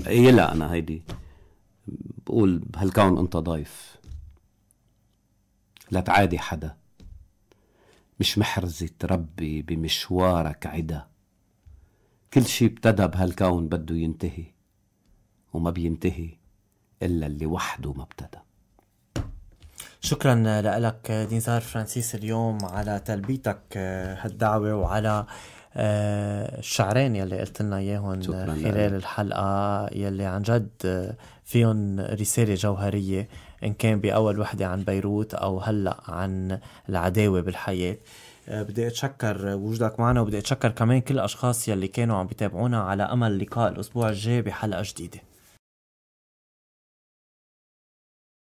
إيه، لا انا هيدي بقول بهالكون انت ضيف لا تعادي حدا مش محرزة ربي بمشوارك عدا كل شي ابتدى بهالكون بده ينتهي وما بينتهي إلا اللي وحده ما ابتدى شكرا لك نزار فرانسيس اليوم على تلبيتك هالدعوة وعلى آه، الشعرين يلي قلت لنا اياهم خلال الحلقه يلي عن جد فيهم رساله جوهريه إن كان بأول وحدة عن بيروت أو هلأ عن العداوة بالحياة آه، بدي اتشكر وجودك معنا وبدي اتشكر كمان كل الاشخاص يلي كانوا عم بيتابعونا على امل لقاء الاسبوع الجاي بحلقه جديده